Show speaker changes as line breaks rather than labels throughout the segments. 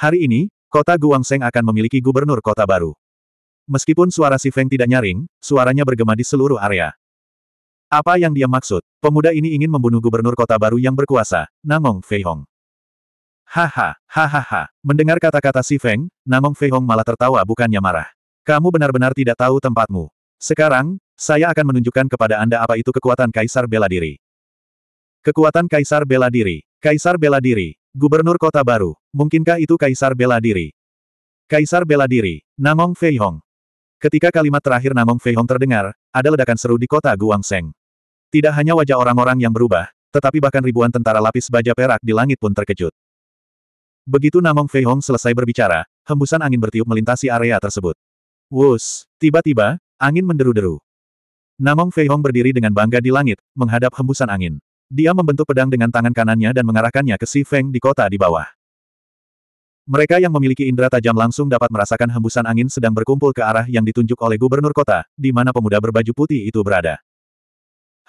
Hari ini, kota Guangsheng akan memiliki gubernur kota baru. Meskipun suara Si Feng tidak nyaring, suaranya bergema di seluruh area. Apa yang dia maksud? Pemuda ini ingin membunuh gubernur kota baru yang berkuasa, Namong Feihong. Haha, hahaha. Mendengar kata-kata Si Feng, Namong Feihong malah tertawa bukannya marah. Kamu benar-benar tidak tahu tempatmu. Sekarang, saya akan menunjukkan kepada Anda apa itu kekuatan Kaisar Bela Diri. Kekuatan Kaisar Bela Diri. Kaisar Bela Diri, Gubernur kota baru, mungkinkah itu Kaisar Bela Diri? Kaisar Bela Diri, Namong Hong. Ketika kalimat terakhir Namong Hong terdengar, ada ledakan seru di kota Guangseng. Tidak hanya wajah orang-orang yang berubah, tetapi bahkan ribuan tentara lapis baja perak di langit pun terkejut. Begitu Namong Hong selesai berbicara, hembusan angin bertiup melintasi area tersebut. Wus, tiba-tiba, angin menderu-deru. Namong Hong berdiri dengan bangga di langit, menghadap hembusan angin. Dia membentuk pedang dengan tangan kanannya dan mengarahkannya ke Si Feng di kota di bawah. Mereka yang memiliki indera tajam langsung dapat merasakan hembusan angin sedang berkumpul ke arah yang ditunjuk oleh gubernur kota, di mana pemuda berbaju putih itu berada.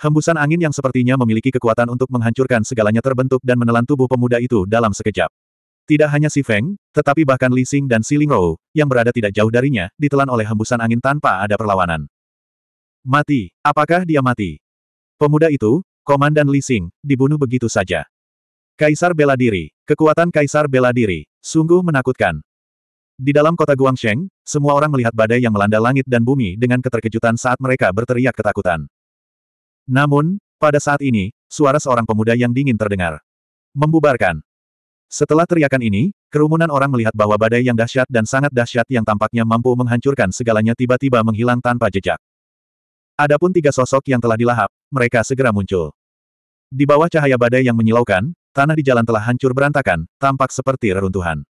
Hembusan angin yang sepertinya memiliki kekuatan untuk menghancurkan segalanya terbentuk dan menelan tubuh pemuda itu dalam sekejap. Tidak hanya Si Feng, tetapi bahkan Li Xing dan Si Ling Rou, yang berada tidak jauh darinya, ditelan oleh hembusan angin tanpa ada perlawanan. Mati. Apakah dia mati? Pemuda itu, Komandan Li Xing, dibunuh begitu saja. Kaisar bela diri, kekuatan Kaisar bela diri, sungguh menakutkan. Di dalam kota Guangsheng, semua orang melihat badai yang melanda langit dan bumi dengan keterkejutan saat mereka berteriak ketakutan. Namun, pada saat ini, suara seorang pemuda yang dingin terdengar. Membubarkan. Setelah teriakan ini, kerumunan orang melihat bahwa badai yang dahsyat dan sangat dahsyat yang tampaknya mampu menghancurkan segalanya tiba-tiba menghilang tanpa jejak. Adapun tiga sosok yang telah dilahap, mereka segera muncul. Di bawah cahaya badai yang menyilaukan, tanah di jalan telah hancur berantakan, tampak seperti reruntuhan.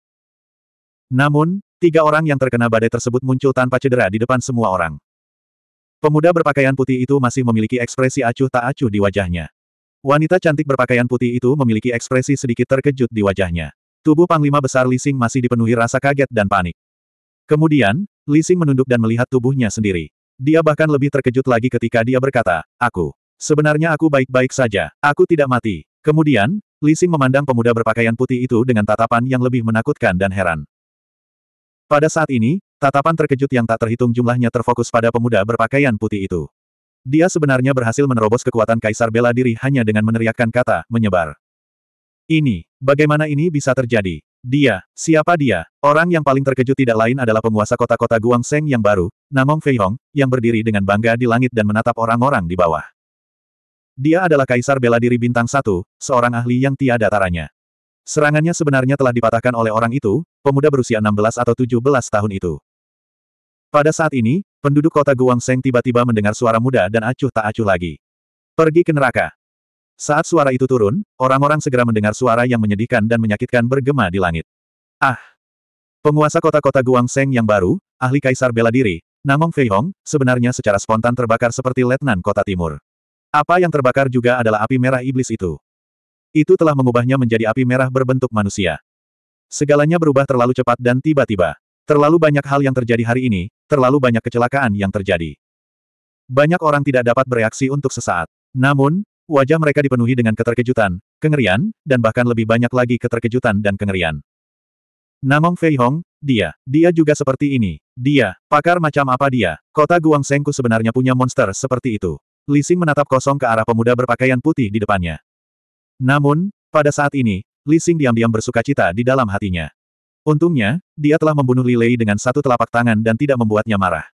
Namun, tiga orang yang terkena badai tersebut muncul tanpa cedera di depan semua orang. Pemuda berpakaian putih itu masih memiliki ekspresi acuh tak acuh di wajahnya. Wanita cantik berpakaian putih itu memiliki ekspresi sedikit terkejut di wajahnya. Tubuh Panglima Besar Lising masih dipenuhi rasa kaget dan panik. Kemudian, Lising menunduk dan melihat tubuhnya sendiri. Dia bahkan lebih terkejut lagi ketika dia berkata, Aku. Sebenarnya aku baik-baik saja. Aku tidak mati. Kemudian, Lising memandang pemuda berpakaian putih itu dengan tatapan yang lebih menakutkan dan heran. Pada saat ini, tatapan terkejut yang tak terhitung jumlahnya terfokus pada pemuda berpakaian putih itu. Dia sebenarnya berhasil menerobos kekuatan Kaisar bela diri hanya dengan meneriakkan kata, menyebar. Ini, bagaimana ini bisa terjadi? Dia, siapa dia? Orang yang paling terkejut tidak lain adalah penguasa kota-kota Guangseng yang baru, Namong Feihong, yang berdiri dengan bangga di langit dan menatap orang-orang di bawah. Dia adalah kaisar bela diri bintang satu, seorang ahli yang tiada taranya. Serangannya sebenarnya telah dipatahkan oleh orang itu, pemuda berusia 16 atau 17 tahun itu. Pada saat ini, penduduk kota Guangseng tiba-tiba mendengar suara muda dan acuh tak acuh lagi. Pergi ke neraka. Saat suara itu turun, orang-orang segera mendengar suara yang menyedihkan dan menyakitkan bergema di langit. Ah! Penguasa kota-kota Guangsheng yang baru, ahli kaisar bela diri, Namong Hong, sebenarnya secara spontan terbakar seperti letnan kota timur. Apa yang terbakar juga adalah api merah iblis itu. Itu telah mengubahnya menjadi api merah berbentuk manusia. Segalanya berubah terlalu cepat dan tiba-tiba. Terlalu banyak hal yang terjadi hari ini, terlalu banyak kecelakaan yang terjadi. Banyak orang tidak dapat bereaksi untuk sesaat. Namun, Wajah mereka dipenuhi dengan keterkejutan, kengerian, dan bahkan lebih banyak lagi keterkejutan dan kengerian. Namong Fei Hong, dia, dia juga seperti ini. Dia, pakar macam apa dia? Kota Sengku sebenarnya punya monster seperti itu. Li Xing menatap kosong ke arah pemuda berpakaian putih di depannya. Namun, pada saat ini, Li Xing diam-diam bersuka cita di dalam hatinya. Untungnya, dia telah membunuh Li Lei dengan satu telapak tangan dan tidak membuatnya marah.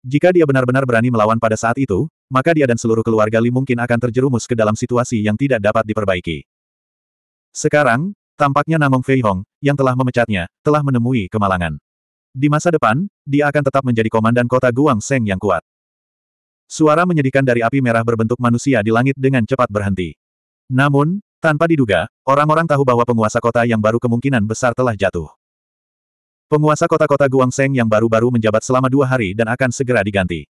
Jika dia benar-benar berani melawan pada saat itu, maka dia dan seluruh keluarga Li mungkin akan terjerumus ke dalam situasi yang tidak dapat diperbaiki. Sekarang, tampaknya Namong Fei Hong, yang telah memecatnya, telah menemui kemalangan. Di masa depan, dia akan tetap menjadi komandan kota Guang Seng yang kuat. Suara menyedihkan dari api merah berbentuk manusia di langit dengan cepat berhenti. Namun, tanpa diduga, orang-orang tahu bahwa penguasa kota yang baru kemungkinan besar telah jatuh. Penguasa kota-kota Guangseng yang baru-baru menjabat selama dua hari dan akan segera diganti.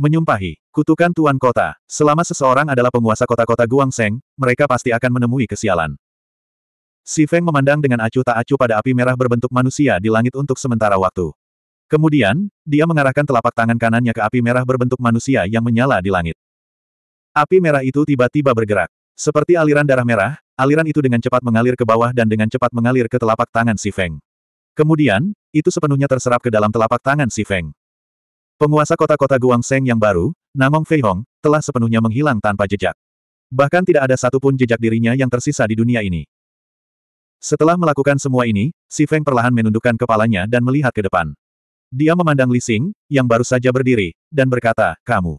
Menyumpahi, kutukan Tuan Kota, selama seseorang adalah penguasa kota-kota Guangseng, mereka pasti akan menemui kesialan. Si Feng memandang dengan acuh tak acuh pada api merah berbentuk manusia di langit untuk sementara waktu. Kemudian, dia mengarahkan telapak tangan kanannya ke api merah berbentuk manusia yang menyala di langit. Api merah itu tiba-tiba bergerak. Seperti aliran darah merah, aliran itu dengan cepat mengalir ke bawah dan dengan cepat mengalir ke telapak tangan Si Feng. Kemudian, itu sepenuhnya terserap ke dalam telapak tangan si Feng. Penguasa kota-kota Guangsheng yang baru, Namong Feihong, telah sepenuhnya menghilang tanpa jejak. Bahkan tidak ada satupun jejak dirinya yang tersisa di dunia ini. Setelah melakukan semua ini, si Feng perlahan menundukkan kepalanya dan melihat ke depan. Dia memandang Li Xing, yang baru saja berdiri, dan berkata, kamu.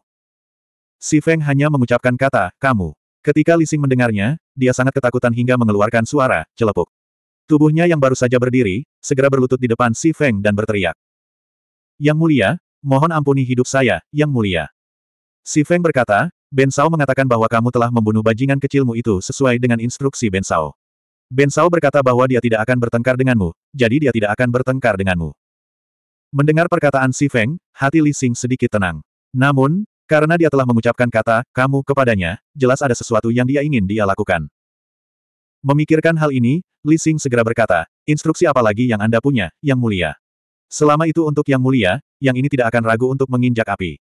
Si Feng hanya mengucapkan kata, kamu. Ketika Li Xing mendengarnya, dia sangat ketakutan hingga mengeluarkan suara, celepuk. Tubuhnya yang baru saja berdiri, segera berlutut di depan Si Feng dan berteriak. Yang mulia, mohon ampuni hidup saya, yang mulia. Si Feng berkata, Ben Sao mengatakan bahwa kamu telah membunuh bajingan kecilmu itu sesuai dengan instruksi Ben Sao. Ben Sao berkata bahwa dia tidak akan bertengkar denganmu, jadi dia tidak akan bertengkar denganmu. Mendengar perkataan Si Feng, hati Li Xing sedikit tenang. Namun, karena dia telah mengucapkan kata, kamu kepadanya, jelas ada sesuatu yang dia ingin dia lakukan. Memikirkan hal ini, Li Xing segera berkata, instruksi apa lagi yang Anda punya, yang mulia? Selama itu untuk yang mulia, yang ini tidak akan ragu untuk menginjak api.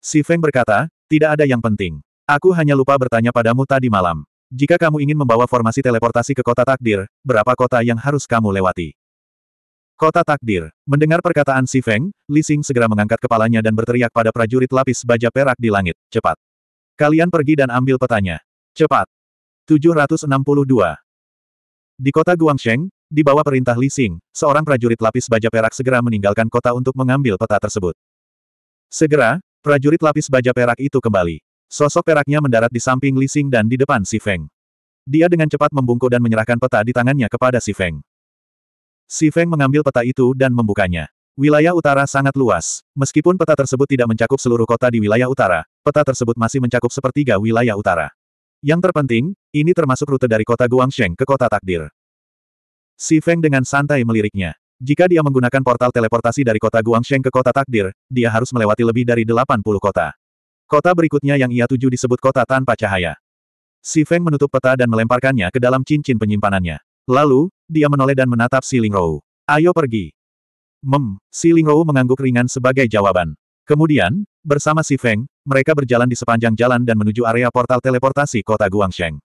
Si Feng berkata, tidak ada yang penting. Aku hanya lupa bertanya padamu tadi malam. Jika kamu ingin membawa formasi teleportasi ke kota takdir, berapa kota yang harus kamu lewati? Kota takdir. Mendengar perkataan Si Feng, Li Xing segera mengangkat kepalanya dan berteriak pada prajurit lapis baja perak di langit, cepat. Kalian pergi dan ambil petanya. Cepat. 762. Di kota Guangsheng, di bawah perintah Li Xing, seorang prajurit lapis baja perak segera meninggalkan kota untuk mengambil peta tersebut. Segera, prajurit lapis baja perak itu kembali. Sosok peraknya mendarat di samping Li Xing dan di depan Si Feng. Dia dengan cepat membungkuk dan menyerahkan peta di tangannya kepada Si Feng. Si Feng mengambil peta itu dan membukanya. Wilayah utara sangat luas. Meskipun peta tersebut tidak mencakup seluruh kota di wilayah utara, peta tersebut masih mencakup sepertiga wilayah utara. Yang terpenting, ini termasuk rute dari kota Guangsheng ke kota takdir. Si Feng dengan santai meliriknya. Jika dia menggunakan portal teleportasi dari kota Guangsheng ke kota takdir, dia harus melewati lebih dari 80 kota. Kota berikutnya yang ia tuju disebut kota tanpa cahaya. Si Feng menutup peta dan melemparkannya ke dalam cincin penyimpanannya. Lalu, dia menoleh dan menatap Si Lingrou. Ayo pergi. Mem, Si Lingrou mengangguk ringan sebagai jawaban. Kemudian, bersama Si Feng, mereka berjalan di sepanjang jalan dan menuju area portal teleportasi kota Guangsheng.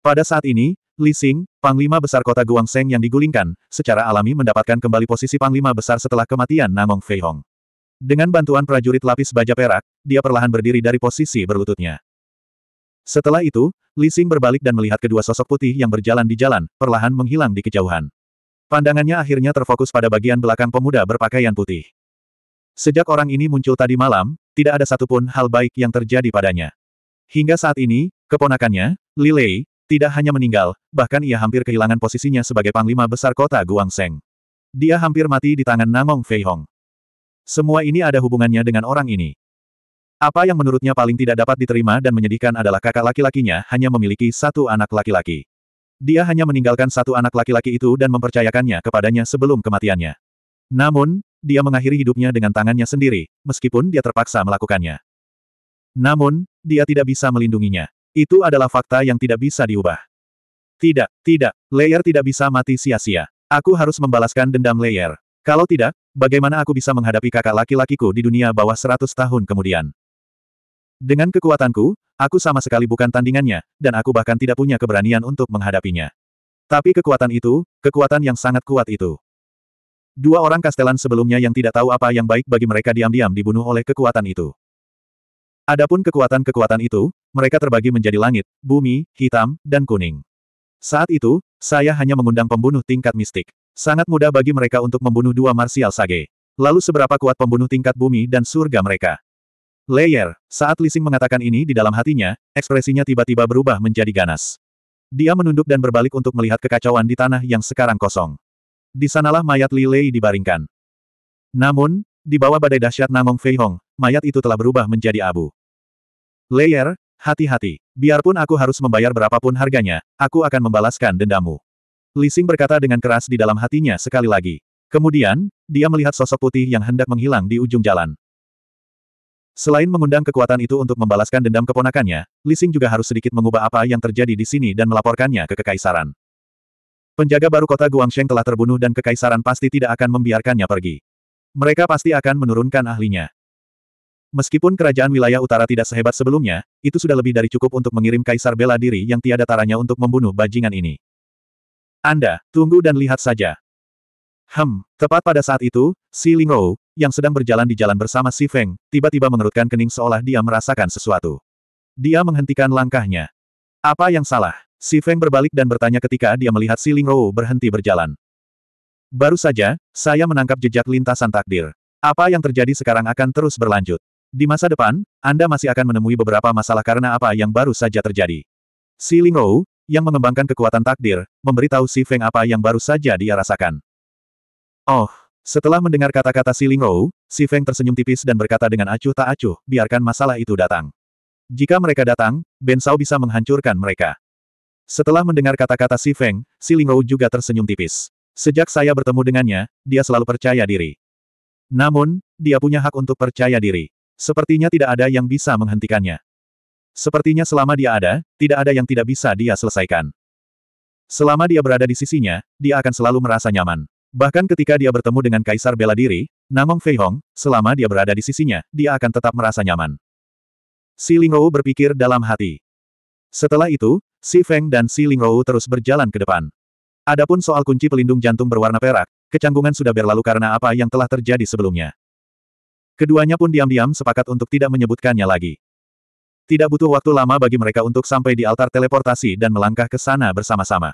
Pada saat ini, Li Xing, Panglima Besar Kota Guangsheng yang digulingkan, secara alami mendapatkan kembali posisi Panglima Besar setelah kematian Nangong Hong. Dengan bantuan prajurit lapis baja perak, dia perlahan berdiri dari posisi berlututnya. Setelah itu, Li Xing berbalik dan melihat kedua sosok putih yang berjalan di jalan, perlahan menghilang di kejauhan. Pandangannya akhirnya terfokus pada bagian belakang pemuda berpakaian putih. Sejak orang ini muncul tadi malam, tidak ada satupun hal baik yang terjadi padanya. Hingga saat ini, keponakannya, Lilei, tidak hanya meninggal, bahkan ia hampir kehilangan posisinya sebagai panglima besar kota Guangseng. Dia hampir mati di tangan Namong Feihong. Semua ini ada hubungannya dengan orang ini. Apa yang menurutnya paling tidak dapat diterima dan menyedihkan adalah kakak laki-lakinya hanya memiliki satu anak laki-laki. Dia hanya meninggalkan satu anak laki-laki itu dan mempercayakannya kepadanya sebelum kematiannya. Namun, dia mengakhiri hidupnya dengan tangannya sendiri, meskipun dia terpaksa melakukannya. Namun, dia tidak bisa melindunginya. Itu adalah fakta yang tidak bisa diubah. Tidak, tidak, Layer tidak bisa mati sia-sia. Aku harus membalaskan dendam Layer. Kalau tidak, bagaimana aku bisa menghadapi kakak laki-lakiku di dunia bawah 100 tahun kemudian? Dengan kekuatanku, aku sama sekali bukan tandingannya, dan aku bahkan tidak punya keberanian untuk menghadapinya. Tapi kekuatan itu, kekuatan yang sangat kuat itu. Dua orang kastelan sebelumnya yang tidak tahu apa yang baik bagi mereka diam-diam dibunuh oleh kekuatan itu. Adapun kekuatan-kekuatan itu, mereka terbagi menjadi langit, bumi, hitam, dan kuning. Saat itu, saya hanya mengundang pembunuh tingkat mistik. Sangat mudah bagi mereka untuk membunuh dua martial sage. Lalu seberapa kuat pembunuh tingkat bumi dan surga mereka? Layer, saat Lising mengatakan ini di dalam hatinya, ekspresinya tiba-tiba berubah menjadi ganas. Dia menunduk dan berbalik untuk melihat kekacauan di tanah yang sekarang kosong di sanalah mayat Li Lei dibaringkan. Namun, di bawah badai dahsyat Namong Fei Hong, mayat itu telah berubah menjadi abu. Layer, hati-hati. Biarpun aku harus membayar berapapun harganya, aku akan membalaskan dendamu. Lising berkata dengan keras di dalam hatinya sekali lagi. Kemudian, dia melihat sosok putih yang hendak menghilang di ujung jalan. Selain mengundang kekuatan itu untuk membalaskan dendam keponakannya, Lising juga harus sedikit mengubah apa yang terjadi di sini dan melaporkannya ke kekaisaran. Penjaga baru kota Guangsheng telah terbunuh dan kekaisaran pasti tidak akan membiarkannya pergi. Mereka pasti akan menurunkan ahlinya. Meskipun kerajaan wilayah utara tidak sehebat sebelumnya, itu sudah lebih dari cukup untuk mengirim kaisar bela diri yang tiada taranya untuk membunuh bajingan ini. Anda, tunggu dan lihat saja. Hem, tepat pada saat itu, Si Lingrou, yang sedang berjalan di jalan bersama Si Feng, tiba-tiba mengerutkan kening seolah dia merasakan sesuatu. Dia menghentikan langkahnya. Apa yang salah? Si Feng berbalik dan bertanya ketika dia melihat Si Lingrou berhenti berjalan. Baru saja, saya menangkap jejak lintasan takdir. Apa yang terjadi sekarang akan terus berlanjut. Di masa depan, Anda masih akan menemui beberapa masalah karena apa yang baru saja terjadi. Si Lingrou, yang mengembangkan kekuatan takdir, memberitahu Si Feng apa yang baru saja dia rasakan. Oh, setelah mendengar kata-kata Si Lingrou, Si Feng tersenyum tipis dan berkata dengan acuh tak acuh, biarkan masalah itu datang. Jika mereka datang, Ben Shao bisa menghancurkan mereka. Setelah mendengar kata-kata Si Feng, Si Lingou juga tersenyum tipis. Sejak saya bertemu dengannya, dia selalu percaya diri. Namun, dia punya hak untuk percaya diri. Sepertinya tidak ada yang bisa menghentikannya. Sepertinya selama dia ada, tidak ada yang tidak bisa dia selesaikan. Selama dia berada di sisinya, dia akan selalu merasa nyaman. Bahkan ketika dia bertemu dengan Kaisar Bela Diri, Namong Fei Hong, selama dia berada di sisinya, dia akan tetap merasa nyaman. Si Lingou berpikir dalam hati. Setelah itu, Si Feng dan Si Lingrou terus berjalan ke depan. Adapun soal kunci pelindung jantung berwarna perak, kecanggungan sudah berlalu karena apa yang telah terjadi sebelumnya. Keduanya pun diam-diam sepakat untuk tidak menyebutkannya lagi. Tidak butuh waktu lama bagi mereka untuk sampai di altar teleportasi dan melangkah ke sana bersama-sama.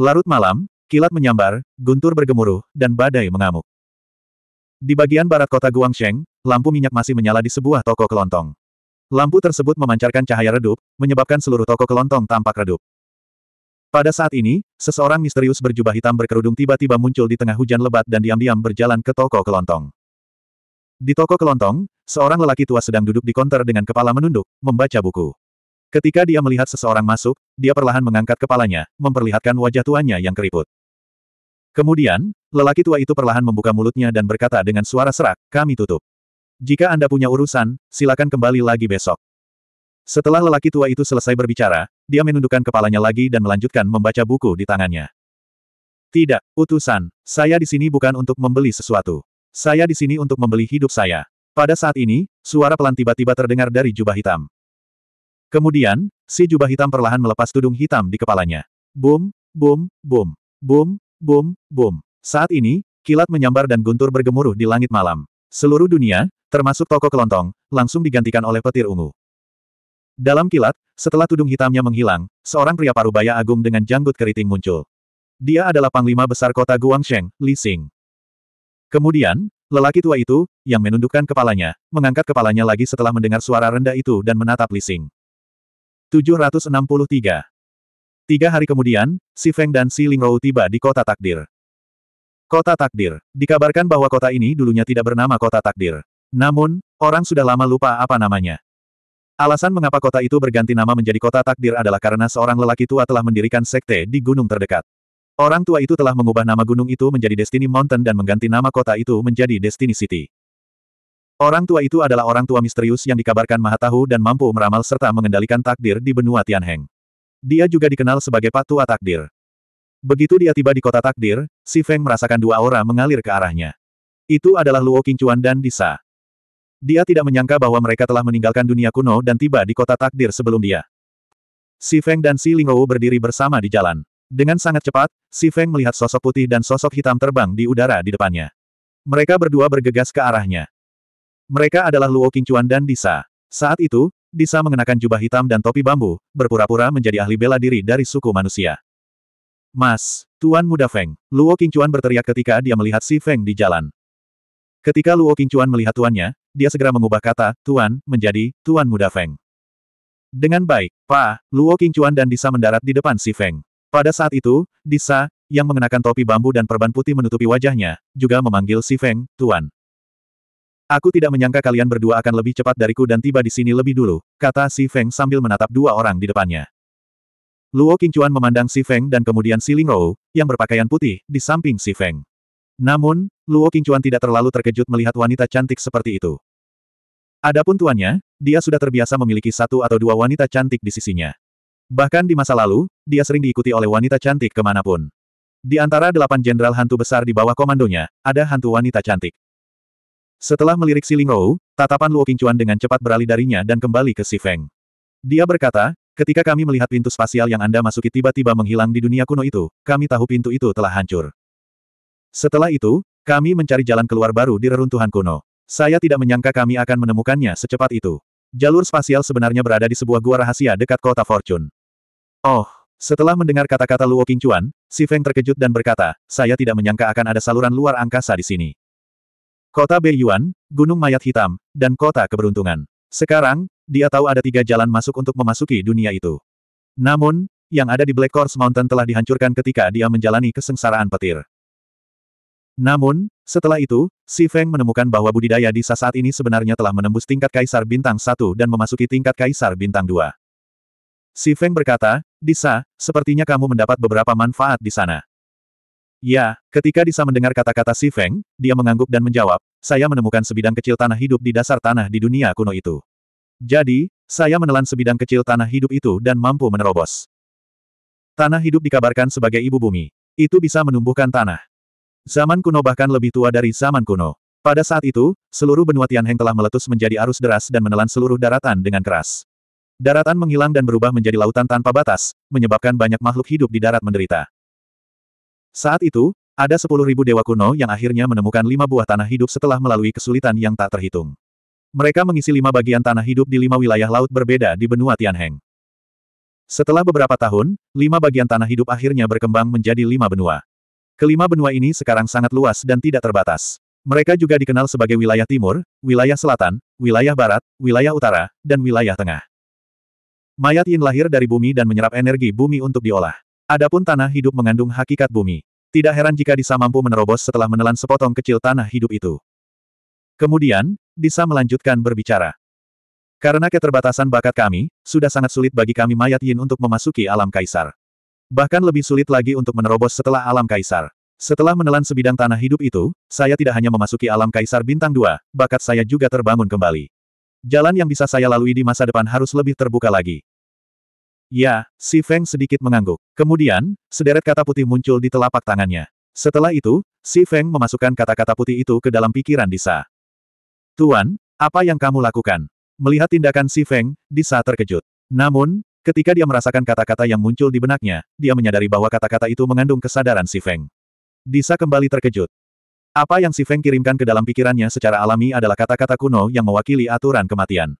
Larut malam, kilat menyambar, guntur bergemuruh, dan badai mengamuk. Di bagian barat kota Guangsheng, lampu minyak masih menyala di sebuah toko kelontong. Lampu tersebut memancarkan cahaya redup, menyebabkan seluruh toko kelontong tampak redup. Pada saat ini, seseorang misterius berjubah hitam berkerudung tiba-tiba muncul di tengah hujan lebat dan diam-diam berjalan ke toko kelontong. Di toko kelontong, seorang lelaki tua sedang duduk di konter dengan kepala menunduk, membaca buku. Ketika dia melihat seseorang masuk, dia perlahan mengangkat kepalanya, memperlihatkan wajah tuanya yang keriput. Kemudian, lelaki tua itu perlahan membuka mulutnya dan berkata dengan suara serak, kami tutup. Jika Anda punya urusan, silakan kembali lagi besok. Setelah lelaki tua itu selesai berbicara, dia menundukkan kepalanya lagi dan melanjutkan membaca buku di tangannya. Tidak, utusan, saya di sini bukan untuk membeli sesuatu. Saya di sini untuk membeli hidup saya. Pada saat ini, suara pelan tiba-tiba terdengar dari jubah hitam. Kemudian, si jubah hitam perlahan melepas tudung hitam di kepalanya. Boom, boom, boom, boom, boom, boom. Saat ini, kilat menyambar dan guntur bergemuruh di langit malam. Seluruh dunia, termasuk toko kelontong, langsung digantikan oleh petir ungu. Dalam kilat, setelah tudung hitamnya menghilang, seorang pria parubaya agung dengan janggut keriting muncul. Dia adalah panglima besar kota Guangsheng, Li Xing. Kemudian, lelaki tua itu, yang menundukkan kepalanya, mengangkat kepalanya lagi setelah mendengar suara rendah itu dan menatap Li Xing. 763 Tiga hari kemudian, Si Feng dan Si Lingrou tiba di kota takdir. Kota Takdir. Dikabarkan bahwa kota ini dulunya tidak bernama Kota Takdir. Namun, orang sudah lama lupa apa namanya. Alasan mengapa kota itu berganti nama menjadi Kota Takdir adalah karena seorang lelaki tua telah mendirikan sekte di gunung terdekat. Orang tua itu telah mengubah nama gunung itu menjadi Destiny Mountain dan mengganti nama kota itu menjadi Destiny City. Orang tua itu adalah orang tua misterius yang dikabarkan maha tahu dan mampu meramal serta mengendalikan takdir di benua Tianheng. Dia juga dikenal sebagai Patua Takdir. Begitu dia tiba di kota takdir, Si Feng merasakan dua aura mengalir ke arahnya. Itu adalah Luo Qingchuan dan Disa. Dia tidak menyangka bahwa mereka telah meninggalkan dunia kuno dan tiba di kota takdir sebelum dia. Si Feng dan Si Lingou berdiri bersama di jalan. Dengan sangat cepat, Si Feng melihat sosok putih dan sosok hitam terbang di udara di depannya. Mereka berdua bergegas ke arahnya. Mereka adalah Luo Qingchuan dan Disa. Saat itu, Disa mengenakan jubah hitam dan topi bambu, berpura-pura menjadi ahli bela diri dari suku manusia. Mas, Tuan Muda Feng, Luo Qingchuan berteriak ketika dia melihat si Feng di jalan. Ketika Luo Qingchuan melihat tuannya, dia segera mengubah kata, Tuan, menjadi, Tuan Muda Feng. Dengan baik, Pa, Luo Qingchuan dan Disa mendarat di depan si Feng. Pada saat itu, Disa, yang mengenakan topi bambu dan perban putih menutupi wajahnya, juga memanggil si Feng, Tuan. Aku tidak menyangka kalian berdua akan lebih cepat dariku dan tiba di sini lebih dulu, kata si Feng sambil menatap dua orang di depannya. Luo Qingchuan memandang Si Feng dan kemudian Si Lingrou, yang berpakaian putih, di samping Si Feng. Namun, Luo Qingchuan tidak terlalu terkejut melihat wanita cantik seperti itu. Adapun tuannya, dia sudah terbiasa memiliki satu atau dua wanita cantik di sisinya. Bahkan di masa lalu, dia sering diikuti oleh wanita cantik kemanapun. Di antara delapan jenderal hantu besar di bawah komandonya, ada hantu wanita cantik. Setelah melirik Si Lingrou, tatapan Luo Qingchuan dengan cepat beralih darinya dan kembali ke Si Feng. Dia berkata, Ketika kami melihat pintu spasial yang Anda masuki tiba-tiba menghilang di dunia kuno itu, kami tahu pintu itu telah hancur. Setelah itu, kami mencari jalan keluar baru di reruntuhan kuno. Saya tidak menyangka kami akan menemukannya secepat itu. Jalur spasial sebenarnya berada di sebuah gua rahasia dekat kota Fortune. Oh, setelah mendengar kata-kata Luo Qingchuan, Si Feng terkejut dan berkata, saya tidak menyangka akan ada saluran luar angkasa di sini. Kota Beiyuan, Gunung Mayat Hitam, dan Kota Keberuntungan. Sekarang, dia tahu ada tiga jalan masuk untuk memasuki dunia itu. Namun, yang ada di Black Horse Mountain telah dihancurkan ketika dia menjalani kesengsaraan petir. Namun, setelah itu, Si Feng menemukan bahwa budidaya di saat ini sebenarnya telah menembus tingkat kaisar bintang 1 dan memasuki tingkat kaisar bintang 2. Si Feng berkata, Disa, sepertinya kamu mendapat beberapa manfaat di sana. Ya, ketika Disa mendengar kata-kata Si Feng, dia mengangguk dan menjawab, saya menemukan sebidang kecil tanah hidup di dasar tanah di dunia kuno itu. Jadi, saya menelan sebidang kecil tanah hidup itu dan mampu menerobos. Tanah hidup dikabarkan sebagai ibu bumi. Itu bisa menumbuhkan tanah. Zaman kuno bahkan lebih tua dari zaman kuno. Pada saat itu, seluruh benua Tianheng telah meletus menjadi arus deras dan menelan seluruh daratan dengan keras. Daratan menghilang dan berubah menjadi lautan tanpa batas, menyebabkan banyak makhluk hidup di darat menderita. Saat itu, ada sepuluh ribu dewa kuno yang akhirnya menemukan lima buah tanah hidup setelah melalui kesulitan yang tak terhitung. Mereka mengisi lima bagian tanah hidup di lima wilayah laut berbeda di benua Tianheng. Setelah beberapa tahun, lima bagian tanah hidup akhirnya berkembang menjadi lima benua. Kelima benua ini sekarang sangat luas dan tidak terbatas. Mereka juga dikenal sebagai wilayah timur, wilayah selatan, wilayah barat, wilayah utara, dan wilayah tengah. Mayat Yin lahir dari bumi dan menyerap energi bumi untuk diolah. Adapun tanah hidup mengandung hakikat bumi. Tidak heran jika Disa mampu menerobos setelah menelan sepotong kecil tanah hidup itu. Kemudian, Disa melanjutkan berbicara. Karena keterbatasan bakat kami, sudah sangat sulit bagi kami mayat Yin untuk memasuki alam kaisar. Bahkan lebih sulit lagi untuk menerobos setelah alam kaisar. Setelah menelan sebidang tanah hidup itu, saya tidak hanya memasuki alam kaisar bintang Dua, bakat saya juga terbangun kembali. Jalan yang bisa saya lalui di masa depan harus lebih terbuka lagi. Ya, si Feng sedikit mengangguk. Kemudian, sederet kata putih muncul di telapak tangannya. Setelah itu, si Feng memasukkan kata-kata putih itu ke dalam pikiran Disa. Tuan, apa yang kamu lakukan? Melihat tindakan Si Feng, Disa terkejut. Namun, ketika dia merasakan kata-kata yang muncul di benaknya, dia menyadari bahwa kata-kata itu mengandung kesadaran Si Feng. Disa kembali terkejut. Apa yang Si Feng kirimkan ke dalam pikirannya secara alami adalah kata-kata kuno yang mewakili aturan kematian.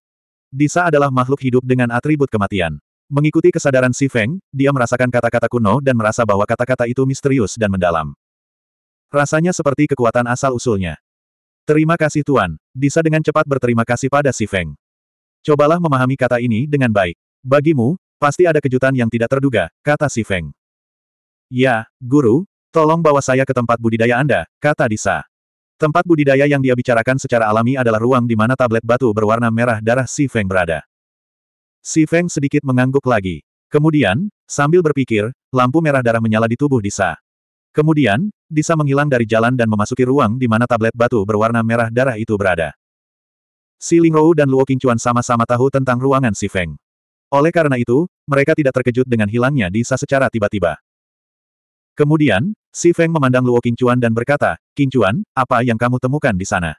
Disa adalah makhluk hidup dengan atribut kematian. Mengikuti kesadaran Si Feng, dia merasakan kata-kata kuno dan merasa bahwa kata-kata itu misterius dan mendalam. Rasanya seperti kekuatan asal-usulnya. Terima kasih Tuan. Disa dengan cepat berterima kasih pada Si Feng. Cobalah memahami kata ini dengan baik. Bagimu, pasti ada kejutan yang tidak terduga, kata Si Feng. Ya, Guru, tolong bawa saya ke tempat budidaya Anda, kata Disa. Tempat budidaya yang dia bicarakan secara alami adalah ruang di mana tablet batu berwarna merah darah Si Feng berada. Si Feng sedikit mengangguk lagi. Kemudian, sambil berpikir, lampu merah darah menyala di tubuh Disa. Kemudian, Disa menghilang dari jalan dan memasuki ruang di mana tablet batu berwarna merah darah itu berada. Si Lingrou dan Luo Qingchuan sama-sama tahu tentang ruangan si Feng. Oleh karena itu, mereka tidak terkejut dengan hilangnya Disa secara tiba-tiba. Kemudian, si Feng memandang Luo Qingchuan dan berkata, Qingchuan, apa yang kamu temukan di sana?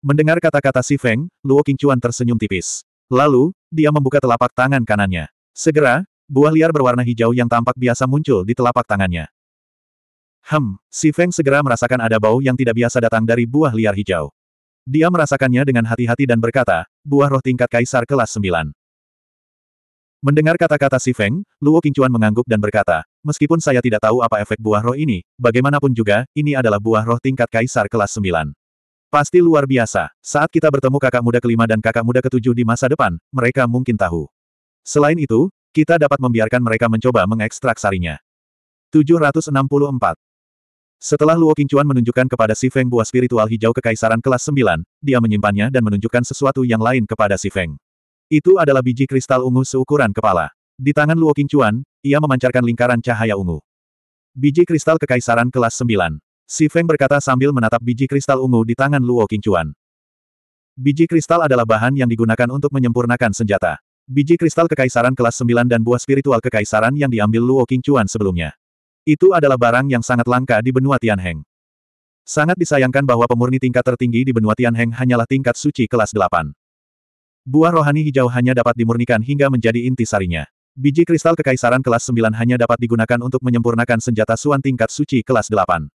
Mendengar kata-kata si Feng, Luo Qingchuan tersenyum tipis. Lalu, dia membuka telapak tangan kanannya. Segera, buah liar berwarna hijau yang tampak biasa muncul di telapak tangannya. Hem, si Feng segera merasakan ada bau yang tidak biasa datang dari buah liar hijau. Dia merasakannya dengan hati-hati dan berkata, buah roh tingkat kaisar kelas 9. Mendengar kata-kata si Feng, Luo Qingchuan mengangguk dan berkata, meskipun saya tidak tahu apa efek buah roh ini, bagaimanapun juga, ini adalah buah roh tingkat kaisar kelas 9. Pasti luar biasa, saat kita bertemu kakak muda kelima dan kakak muda ketujuh di masa depan, mereka mungkin tahu. Selain itu, kita dapat membiarkan mereka mencoba mengekstrak sarinya. 764. Setelah Luo Qingchuan menunjukkan kepada si Feng buah spiritual hijau kekaisaran kelas 9, dia menyimpannya dan menunjukkan sesuatu yang lain kepada si Feng. Itu adalah biji kristal ungu seukuran kepala. Di tangan Luo Qingchuan, ia memancarkan lingkaran cahaya ungu. Biji kristal kekaisaran kelas 9. Si Feng berkata sambil menatap biji kristal ungu di tangan Luo Qingchuan. Biji kristal adalah bahan yang digunakan untuk menyempurnakan senjata. Biji kristal kekaisaran kelas 9 dan buah spiritual kekaisaran yang diambil Luo Qingchuan sebelumnya. Itu adalah barang yang sangat langka di benua Tianheng. Sangat disayangkan bahwa pemurni tingkat tertinggi di benua Tianheng hanyalah tingkat suci kelas 8. Buah rohani hijau hanya dapat dimurnikan hingga menjadi inti sarinya. Biji kristal kekaisaran kelas 9 hanya dapat digunakan untuk menyempurnakan senjata suan tingkat suci kelas 8.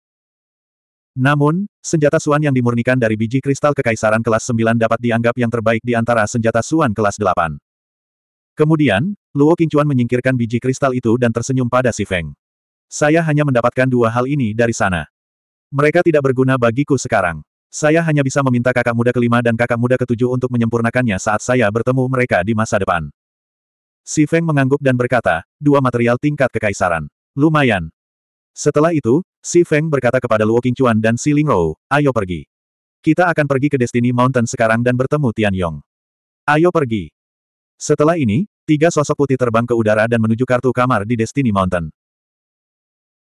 Namun, senjata suan yang dimurnikan dari biji kristal kekaisaran kelas 9 dapat dianggap yang terbaik di antara senjata suan kelas 8. Kemudian, Luo Qingchuan menyingkirkan biji kristal itu dan tersenyum pada Si Feng. Saya hanya mendapatkan dua hal ini dari sana. Mereka tidak berguna bagiku sekarang. Saya hanya bisa meminta kakak muda kelima dan kakak muda ketujuh untuk menyempurnakannya saat saya bertemu mereka di masa depan. Si Feng mengangguk dan berkata, dua material tingkat kekaisaran. Lumayan. Setelah itu, Si Feng berkata kepada Luo Qingchuan dan Si Lingrou, ayo pergi. Kita akan pergi ke Destiny Mountain sekarang dan bertemu Tian Yong. Ayo pergi. Setelah ini, tiga sosok putih terbang ke udara dan menuju kartu kamar di Destiny Mountain.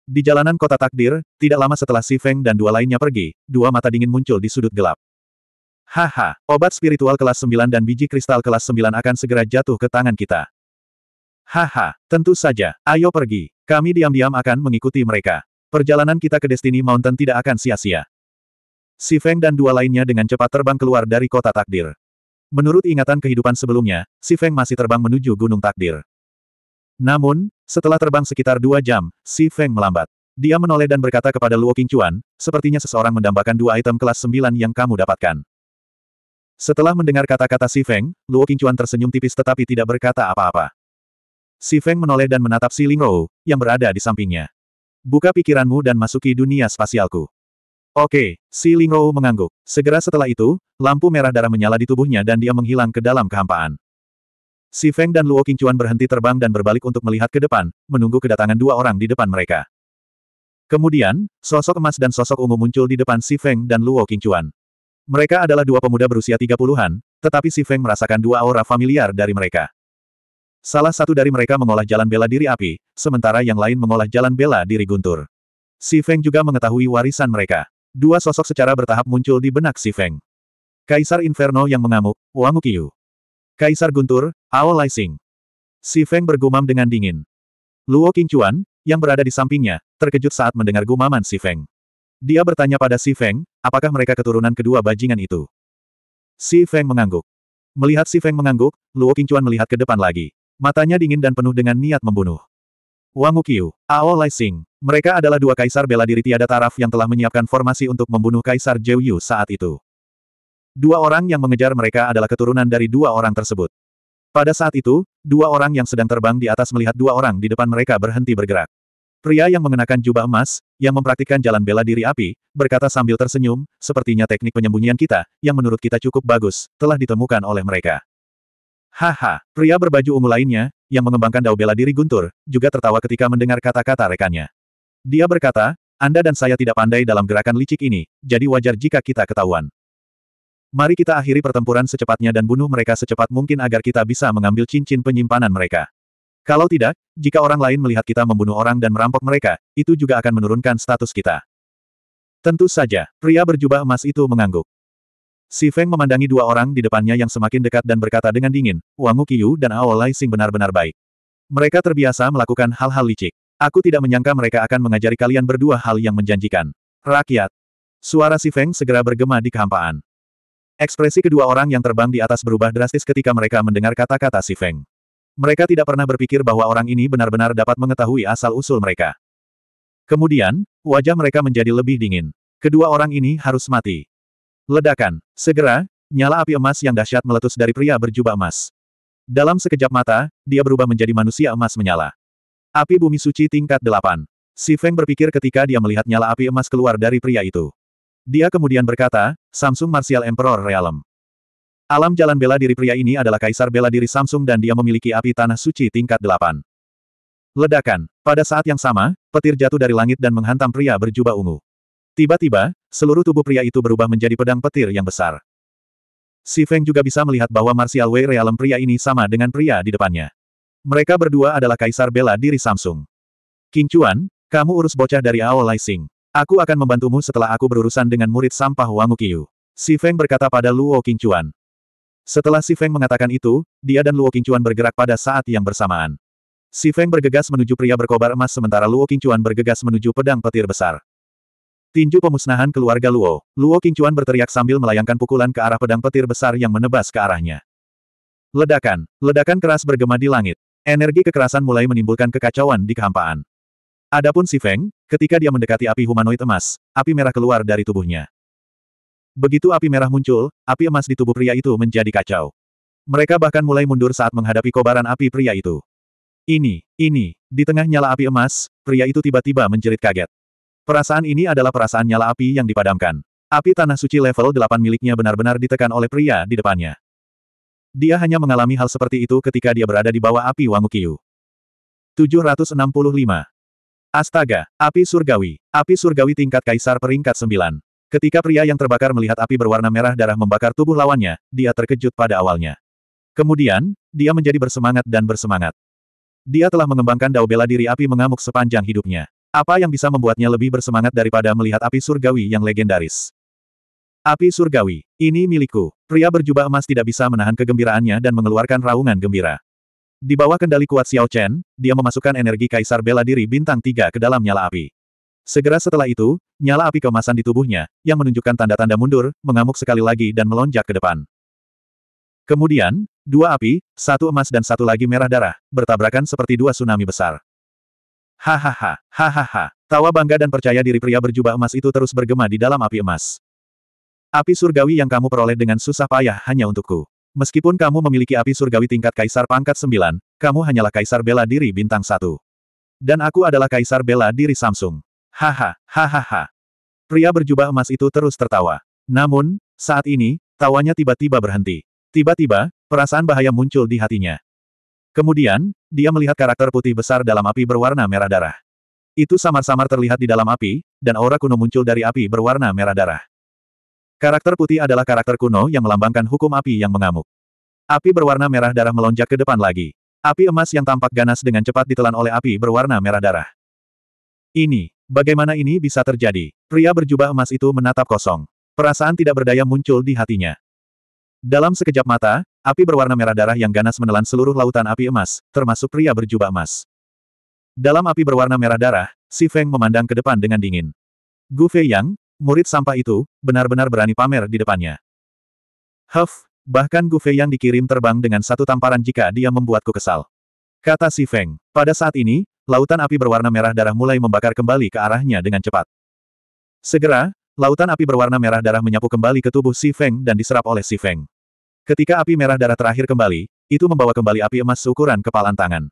Di jalanan kota takdir, tidak lama setelah Si Feng dan dua lainnya pergi, dua mata dingin muncul di sudut gelap. Haha, obat spiritual kelas 9 dan biji kristal kelas 9 akan segera jatuh ke tangan kita. Haha, tentu saja, ayo pergi. Kami diam-diam akan mengikuti mereka. Perjalanan kita ke Destiny Mountain tidak akan sia-sia. Si Feng dan dua lainnya dengan cepat terbang keluar dari kota takdir. Menurut ingatan kehidupan sebelumnya, Si Feng masih terbang menuju Gunung Takdir. Namun, setelah terbang sekitar dua jam, Si Feng melambat. Dia menoleh dan berkata kepada Luo Qingchuan, sepertinya seseorang mendambakan dua item kelas sembilan yang kamu dapatkan. Setelah mendengar kata-kata Si Feng, Luo Qingchuan tersenyum tipis tetapi tidak berkata apa-apa. Si Feng menoleh dan menatap Si Lingrou, yang berada di sampingnya. Buka pikiranmu dan masuki dunia spasialku. Oke, Si Lingrou mengangguk. Segera setelah itu, lampu merah darah menyala di tubuhnya dan dia menghilang ke dalam kehampaan. Si Feng dan Luo Qingchuan berhenti terbang dan berbalik untuk melihat ke depan, menunggu kedatangan dua orang di depan mereka. Kemudian, sosok emas dan sosok ungu muncul di depan Si Feng dan Luo Qingchuan. Mereka adalah dua pemuda berusia tiga puluhan, tetapi Si Feng merasakan dua aura familiar dari mereka. Salah satu dari mereka mengolah jalan bela diri api, sementara yang lain mengolah jalan bela diri guntur. Si Feng juga mengetahui warisan mereka. Dua sosok secara bertahap muncul di benak Si Feng. Kaisar Inferno yang mengamuk, Wang Qiyu. Kaisar Guntur, Ao Lai Sing. Si Feng bergumam dengan dingin. Luo Qingchuan, yang berada di sampingnya, terkejut saat mendengar gumaman Si Feng. Dia bertanya pada Si Feng, apakah mereka keturunan kedua bajingan itu. Si Feng mengangguk. Melihat Si Feng mengangguk, Luo Qingchuan melihat ke depan lagi. Matanya dingin dan penuh dengan niat membunuh. Wang Wukiu, Ao Lai Sing, mereka adalah dua kaisar bela diri tiada taraf yang telah menyiapkan formasi untuk membunuh Kaisar Zhou Yu saat itu. Dua orang yang mengejar mereka adalah keturunan dari dua orang tersebut. Pada saat itu, dua orang yang sedang terbang di atas melihat dua orang di depan mereka berhenti bergerak. Pria yang mengenakan jubah emas, yang mempraktikkan jalan bela diri api, berkata sambil tersenyum, sepertinya teknik penyembunyian kita, yang menurut kita cukup bagus, telah ditemukan oleh mereka. Haha, pria berbaju ungu lainnya, yang mengembangkan dao bela diri guntur, juga tertawa ketika mendengar kata-kata rekannya. Dia berkata, Anda dan saya tidak pandai dalam gerakan licik ini, jadi wajar jika kita ketahuan. Mari kita akhiri pertempuran secepatnya dan bunuh mereka secepat mungkin agar kita bisa mengambil cincin penyimpanan mereka. Kalau tidak, jika orang lain melihat kita membunuh orang dan merampok mereka, itu juga akan menurunkan status kita. Tentu saja, pria berjubah emas itu mengangguk. Si Feng memandangi dua orang di depannya yang semakin dekat dan berkata dengan dingin, Wang Qiyu dan Ao Lai Sing benar-benar baik. Mereka terbiasa melakukan hal-hal licik. Aku tidak menyangka mereka akan mengajari kalian berdua hal yang menjanjikan. Rakyat. Suara Si Feng segera bergema di kehampaan. Ekspresi kedua orang yang terbang di atas berubah drastis ketika mereka mendengar kata-kata si Feng. Mereka tidak pernah berpikir bahwa orang ini benar-benar dapat mengetahui asal-usul mereka. Kemudian, wajah mereka menjadi lebih dingin. Kedua orang ini harus mati. Ledakan. Segera, nyala api emas yang dahsyat meletus dari pria berjubah emas. Dalam sekejap mata, dia berubah menjadi manusia emas menyala. Api bumi suci tingkat delapan. Si Feng berpikir ketika dia melihat nyala api emas keluar dari pria itu. Dia kemudian berkata, Samsung Martial Emperor Realm. Alam jalan bela diri pria ini adalah kaisar bela diri Samsung dan dia memiliki api tanah suci tingkat 8. Ledakan. Pada saat yang sama, petir jatuh dari langit dan menghantam pria berjubah ungu. Tiba-tiba, seluruh tubuh pria itu berubah menjadi pedang petir yang besar. Si Feng juga bisa melihat bahwa Martial Wei Realm pria ini sama dengan pria di depannya. Mereka berdua adalah kaisar bela diri Samsung. King Chuan, kamu urus bocah dari Ao Lai Sing. Aku akan membantumu setelah aku berurusan dengan murid sampah Wang Kiyu. Si Feng berkata pada Luo Qingchuan. Setelah Si Feng mengatakan itu, dia dan Luo Qingchuan bergerak pada saat yang bersamaan. Si Feng bergegas menuju pria berkobar emas sementara Luo Qingchuan bergegas menuju pedang petir besar. Tinju pemusnahan keluarga Luo, Luo Qingchuan berteriak sambil melayangkan pukulan ke arah pedang petir besar yang menebas ke arahnya. Ledakan, ledakan keras bergema di langit. Energi kekerasan mulai menimbulkan kekacauan di kehampaan. Adapun si Feng, ketika dia mendekati api humanoid emas, api merah keluar dari tubuhnya. Begitu api merah muncul, api emas di tubuh pria itu menjadi kacau. Mereka bahkan mulai mundur saat menghadapi kobaran api pria itu. Ini, ini, di tengah nyala api emas, pria itu tiba-tiba menjerit kaget. Perasaan ini adalah perasaan nyala api yang dipadamkan. Api tanah suci level 8 miliknya benar-benar ditekan oleh pria di depannya. Dia hanya mengalami hal seperti itu ketika dia berada di bawah api Wangukiu. 765. Astaga, api surgawi. Api surgawi tingkat kaisar peringkat 9. Ketika pria yang terbakar melihat api berwarna merah darah membakar tubuh lawannya, dia terkejut pada awalnya. Kemudian, dia menjadi bersemangat dan bersemangat. Dia telah mengembangkan dao bela diri api mengamuk sepanjang hidupnya. Apa yang bisa membuatnya lebih bersemangat daripada melihat api surgawi yang legendaris? Api surgawi, ini milikku. Pria berjubah emas tidak bisa menahan kegembiraannya dan mengeluarkan raungan gembira. Di bawah kendali kuat Xiao Chen, dia memasukkan energi kaisar bela diri bintang tiga ke dalam nyala api. Segera setelah itu, nyala api kemasan di tubuhnya, yang menunjukkan tanda-tanda mundur, mengamuk sekali lagi dan melonjak ke depan. Kemudian, dua api, satu emas dan satu lagi merah darah, bertabrakan seperti dua tsunami besar. Hahaha, hahaha, tawa bangga dan percaya diri pria berjubah emas itu terus bergema di dalam api emas. Api surgawi yang kamu peroleh dengan susah payah hanya untukku. Meskipun kamu memiliki api surgawi tingkat kaisar pangkat 9, kamu hanyalah kaisar bela diri bintang satu. Dan aku adalah kaisar bela diri Samsung. Haha, hahaha. Pria berjubah emas itu terus tertawa. Namun, saat ini, tawanya tiba-tiba berhenti. Tiba-tiba, perasaan bahaya muncul di hatinya. Kemudian, dia melihat karakter putih besar dalam api berwarna merah darah. Itu samar-samar terlihat di dalam api, dan aura kuno muncul dari api berwarna merah darah. Karakter putih adalah karakter kuno yang melambangkan hukum api yang mengamuk. Api berwarna merah darah melonjak ke depan lagi. Api emas yang tampak ganas dengan cepat ditelan oleh api berwarna merah darah. Ini, bagaimana ini bisa terjadi? Pria berjubah emas itu menatap kosong. Perasaan tidak berdaya muncul di hatinya. Dalam sekejap mata, api berwarna merah darah yang ganas menelan seluruh lautan api emas, termasuk pria berjubah emas. Dalam api berwarna merah darah, Si Feng memandang ke depan dengan dingin. Gu Fei Yang, murid sampah itu, benar-benar berani pamer di depannya. Huff, bahkan Gu Fei yang dikirim terbang dengan satu tamparan jika dia membuatku kesal. Kata si Feng. Pada saat ini, lautan api berwarna merah darah mulai membakar kembali ke arahnya dengan cepat. Segera, lautan api berwarna merah darah menyapu kembali ke tubuh si Feng dan diserap oleh si Feng. Ketika api merah darah terakhir kembali, itu membawa kembali api emas seukuran kepalan tangan.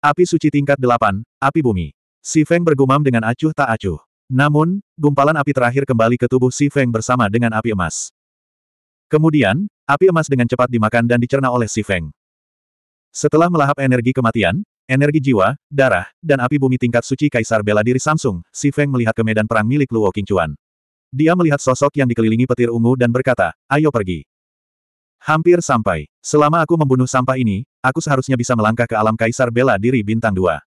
Api suci tingkat delapan, api bumi. Si Feng bergumam dengan acuh tak acuh. Namun, gumpalan api terakhir kembali ke tubuh Si Feng bersama dengan api emas. Kemudian, api emas dengan cepat dimakan dan dicerna oleh Si Feng. Setelah melahap energi kematian, energi jiwa, darah, dan api bumi tingkat suci Kaisar Bela Diri Samsung, Si Feng melihat ke medan perang milik Luo Qingchuan. Dia melihat sosok yang dikelilingi petir ungu dan berkata, ayo pergi. Hampir sampai. Selama aku membunuh sampah ini, aku seharusnya bisa melangkah ke alam Kaisar Bela Diri Bintang 2.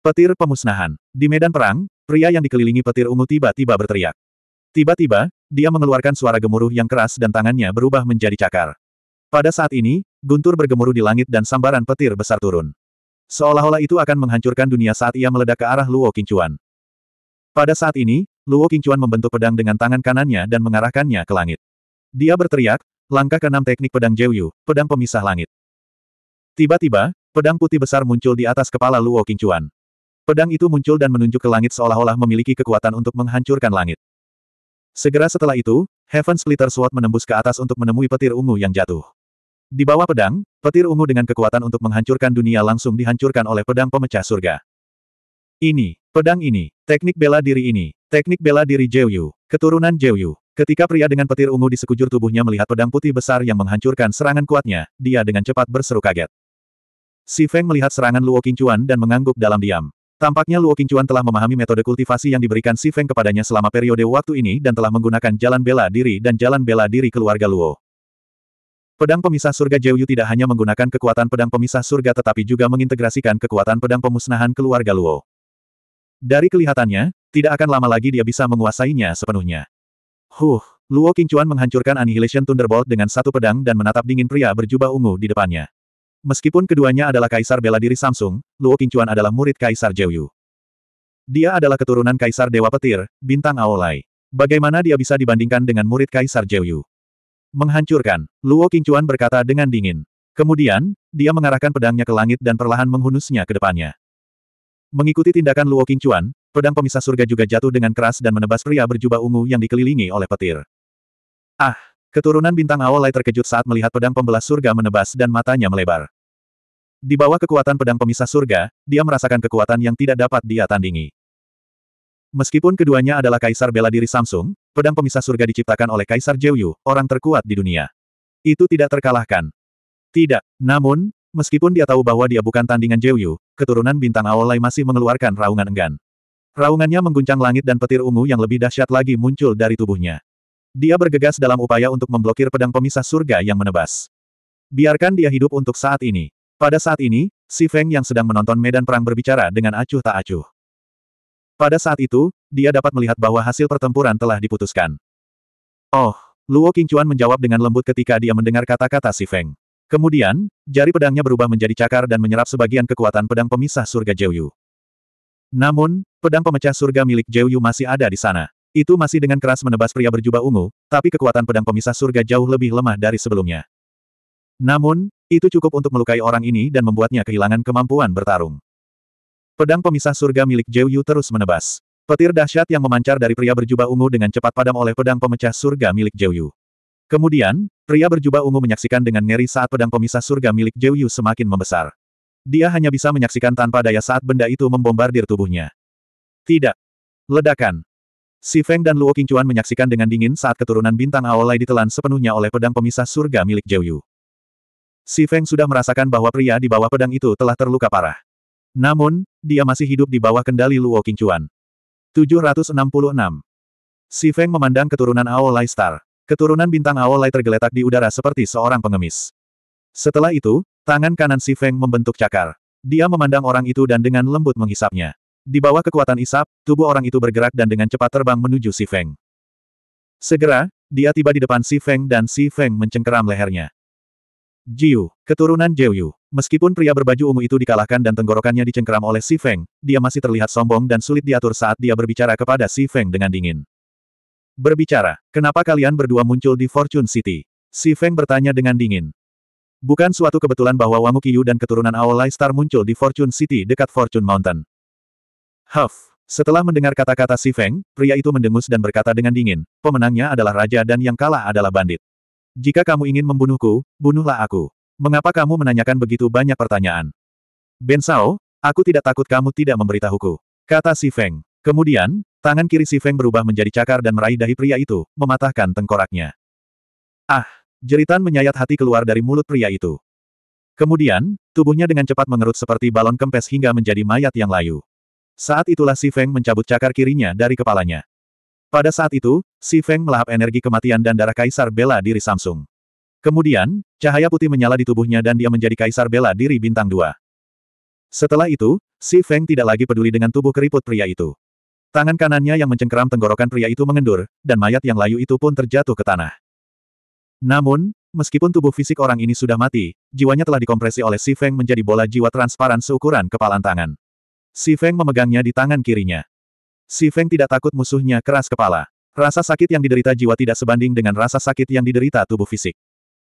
Petir pemusnahan. Di medan perang, pria yang dikelilingi petir ungu tiba-tiba berteriak. Tiba-tiba, dia mengeluarkan suara gemuruh yang keras dan tangannya berubah menjadi cakar. Pada saat ini, guntur bergemuruh di langit dan sambaran petir besar turun. Seolah-olah itu akan menghancurkan dunia saat ia meledak ke arah Luo Qingchuan. Pada saat ini, Luo Qingchuan membentuk pedang dengan tangan kanannya dan mengarahkannya ke langit. Dia berteriak, langkah keenam teknik pedang Jiuyu, pedang pemisah langit. Tiba-tiba, pedang putih besar muncul di atas kepala Luo Qingchuan. Pedang itu muncul dan menunjuk ke langit seolah-olah memiliki kekuatan untuk menghancurkan langit. Segera setelah itu, Heaven Splitter Sword menembus ke atas untuk menemui petir ungu yang jatuh. Di bawah pedang, petir ungu dengan kekuatan untuk menghancurkan dunia langsung dihancurkan oleh pedang pemecah surga. Ini, pedang ini, teknik bela diri ini, teknik bela diri Jeyu, keturunan Jeyu. Ketika pria dengan petir ungu di sekujur tubuhnya melihat pedang putih besar yang menghancurkan serangan kuatnya, dia dengan cepat berseru kaget. Si Feng melihat serangan Luo Qingchuan dan mengangguk dalam diam. Tampaknya Luo Qingchuan telah memahami metode kultivasi yang diberikan Si Feng kepadanya selama periode waktu ini dan telah menggunakan jalan bela diri dan jalan bela diri keluarga Luo. Pedang pemisah surga Jiu tidak hanya menggunakan kekuatan pedang pemisah surga tetapi juga mengintegrasikan kekuatan pedang pemusnahan keluarga Luo. Dari kelihatannya, tidak akan lama lagi dia bisa menguasainya sepenuhnya. Huh, Luo Qingchuan menghancurkan Annihilation Thunderbolt dengan satu pedang dan menatap dingin pria berjubah ungu di depannya. Meskipun keduanya adalah Kaisar bela diri Samsung, Luo Qingchuan adalah murid Kaisar Zhou Dia adalah keturunan Kaisar Dewa Petir, Bintang Aolai. Bagaimana dia bisa dibandingkan dengan murid Kaisar Zhou Menghancurkan, Luo Qingchuan berkata dengan dingin. Kemudian, dia mengarahkan pedangnya ke langit dan perlahan menghunusnya ke depannya. Mengikuti tindakan Luo Qingchuan, pedang pemisah surga juga jatuh dengan keras dan menebas pria berjubah ungu yang dikelilingi oleh petir. Ah! Keturunan bintang awal Lai terkejut saat melihat pedang pembelah surga menebas dan matanya melebar. Di bawah kekuatan pedang pemisah surga, dia merasakan kekuatan yang tidak dapat dia tandingi. Meskipun keduanya adalah kaisar bela diri Samsung, pedang pemisah surga diciptakan oleh kaisar Jeyu, orang terkuat di dunia. Itu tidak terkalahkan. Tidak, namun, meskipun dia tahu bahwa dia bukan tandingan Jeyu, keturunan bintang awal Lai masih mengeluarkan raungan enggan. Raungannya mengguncang langit dan petir ungu yang lebih dahsyat lagi muncul dari tubuhnya. Dia bergegas dalam upaya untuk memblokir pedang pemisah surga yang menebas. Biarkan dia hidup untuk saat ini. Pada saat ini, si Feng yang sedang menonton medan perang berbicara dengan acuh tak acuh. Pada saat itu, dia dapat melihat bahwa hasil pertempuran telah diputuskan. Oh, Luo Qingchuan menjawab dengan lembut ketika dia mendengar kata-kata si Feng. Kemudian, jari pedangnya berubah menjadi cakar dan menyerap sebagian kekuatan pedang pemisah surga Jeyu. Namun, pedang pemecah surga milik Jeyu masih ada di sana. Itu masih dengan keras menebas pria berjubah ungu, tapi kekuatan pedang pemisah surga jauh lebih lemah dari sebelumnya. Namun, itu cukup untuk melukai orang ini dan membuatnya kehilangan kemampuan bertarung. Pedang pemisah surga milik Zhou Yu terus menebas. Petir dahsyat yang memancar dari pria berjubah ungu dengan cepat padam oleh pedang pemecah surga milik Zhou Yu. Kemudian, pria berjubah ungu menyaksikan dengan ngeri saat pedang pemisah surga milik Zhou Yu semakin membesar. Dia hanya bisa menyaksikan tanpa daya saat benda itu membombardir tubuhnya. Tidak. Ledakan. Si Feng dan Luo Qingchuan menyaksikan dengan dingin saat keturunan bintang Aolai ditelan sepenuhnya oleh pedang pemisah surga milik Zhou Yu. Si Feng sudah merasakan bahwa pria di bawah pedang itu telah terluka parah. Namun, dia masih hidup di bawah kendali Luo Qingchuan. 766. Si Feng memandang keturunan Aolai Star. Keturunan bintang Aolai tergeletak di udara seperti seorang pengemis. Setelah itu, tangan kanan Si Feng membentuk cakar. Dia memandang orang itu dan dengan lembut menghisapnya. Di bawah kekuatan isap, tubuh orang itu bergerak dan dengan cepat terbang menuju Si Feng. Segera, dia tiba di depan Si Feng dan Si Feng mencengkeram lehernya. Jiu, keturunan Jiu Meskipun pria berbaju ungu itu dikalahkan dan tenggorokannya dicengkeram oleh Si Feng, dia masih terlihat sombong dan sulit diatur saat dia berbicara kepada Si Feng dengan dingin. Berbicara, kenapa kalian berdua muncul di Fortune City? Si Feng bertanya dengan dingin. Bukan suatu kebetulan bahwa Wangu Qiyu dan keturunan Aolai Star muncul di Fortune City dekat Fortune Mountain. Huff. Setelah mendengar kata-kata Si Feng, pria itu mendengus dan berkata dengan dingin, pemenangnya adalah raja dan yang kalah adalah bandit. Jika kamu ingin membunuhku, bunuhlah aku. Mengapa kamu menanyakan begitu banyak pertanyaan? Ben Sao, aku tidak takut kamu tidak memberitahuku. Kata Si Feng. Kemudian, tangan kiri Si Feng berubah menjadi cakar dan meraih dahi pria itu, mematahkan tengkoraknya. Ah! Jeritan menyayat hati keluar dari mulut pria itu. Kemudian, tubuhnya dengan cepat mengerut seperti balon kempes hingga menjadi mayat yang layu. Saat itulah Si Feng mencabut cakar kirinya dari kepalanya. Pada saat itu, Si Feng melahap energi kematian dan darah kaisar bela diri Samsung. Kemudian, cahaya putih menyala di tubuhnya dan dia menjadi kaisar bela diri bintang dua. Setelah itu, Si Feng tidak lagi peduli dengan tubuh keriput pria itu. Tangan kanannya yang mencengkeram tenggorokan pria itu mengendur, dan mayat yang layu itu pun terjatuh ke tanah. Namun, meskipun tubuh fisik orang ini sudah mati, jiwanya telah dikompresi oleh Si Feng menjadi bola jiwa transparan seukuran kepalan tangan. Si Feng memegangnya di tangan kirinya. Si Feng tidak takut musuhnya keras kepala. Rasa sakit yang diderita jiwa tidak sebanding dengan rasa sakit yang diderita tubuh fisik.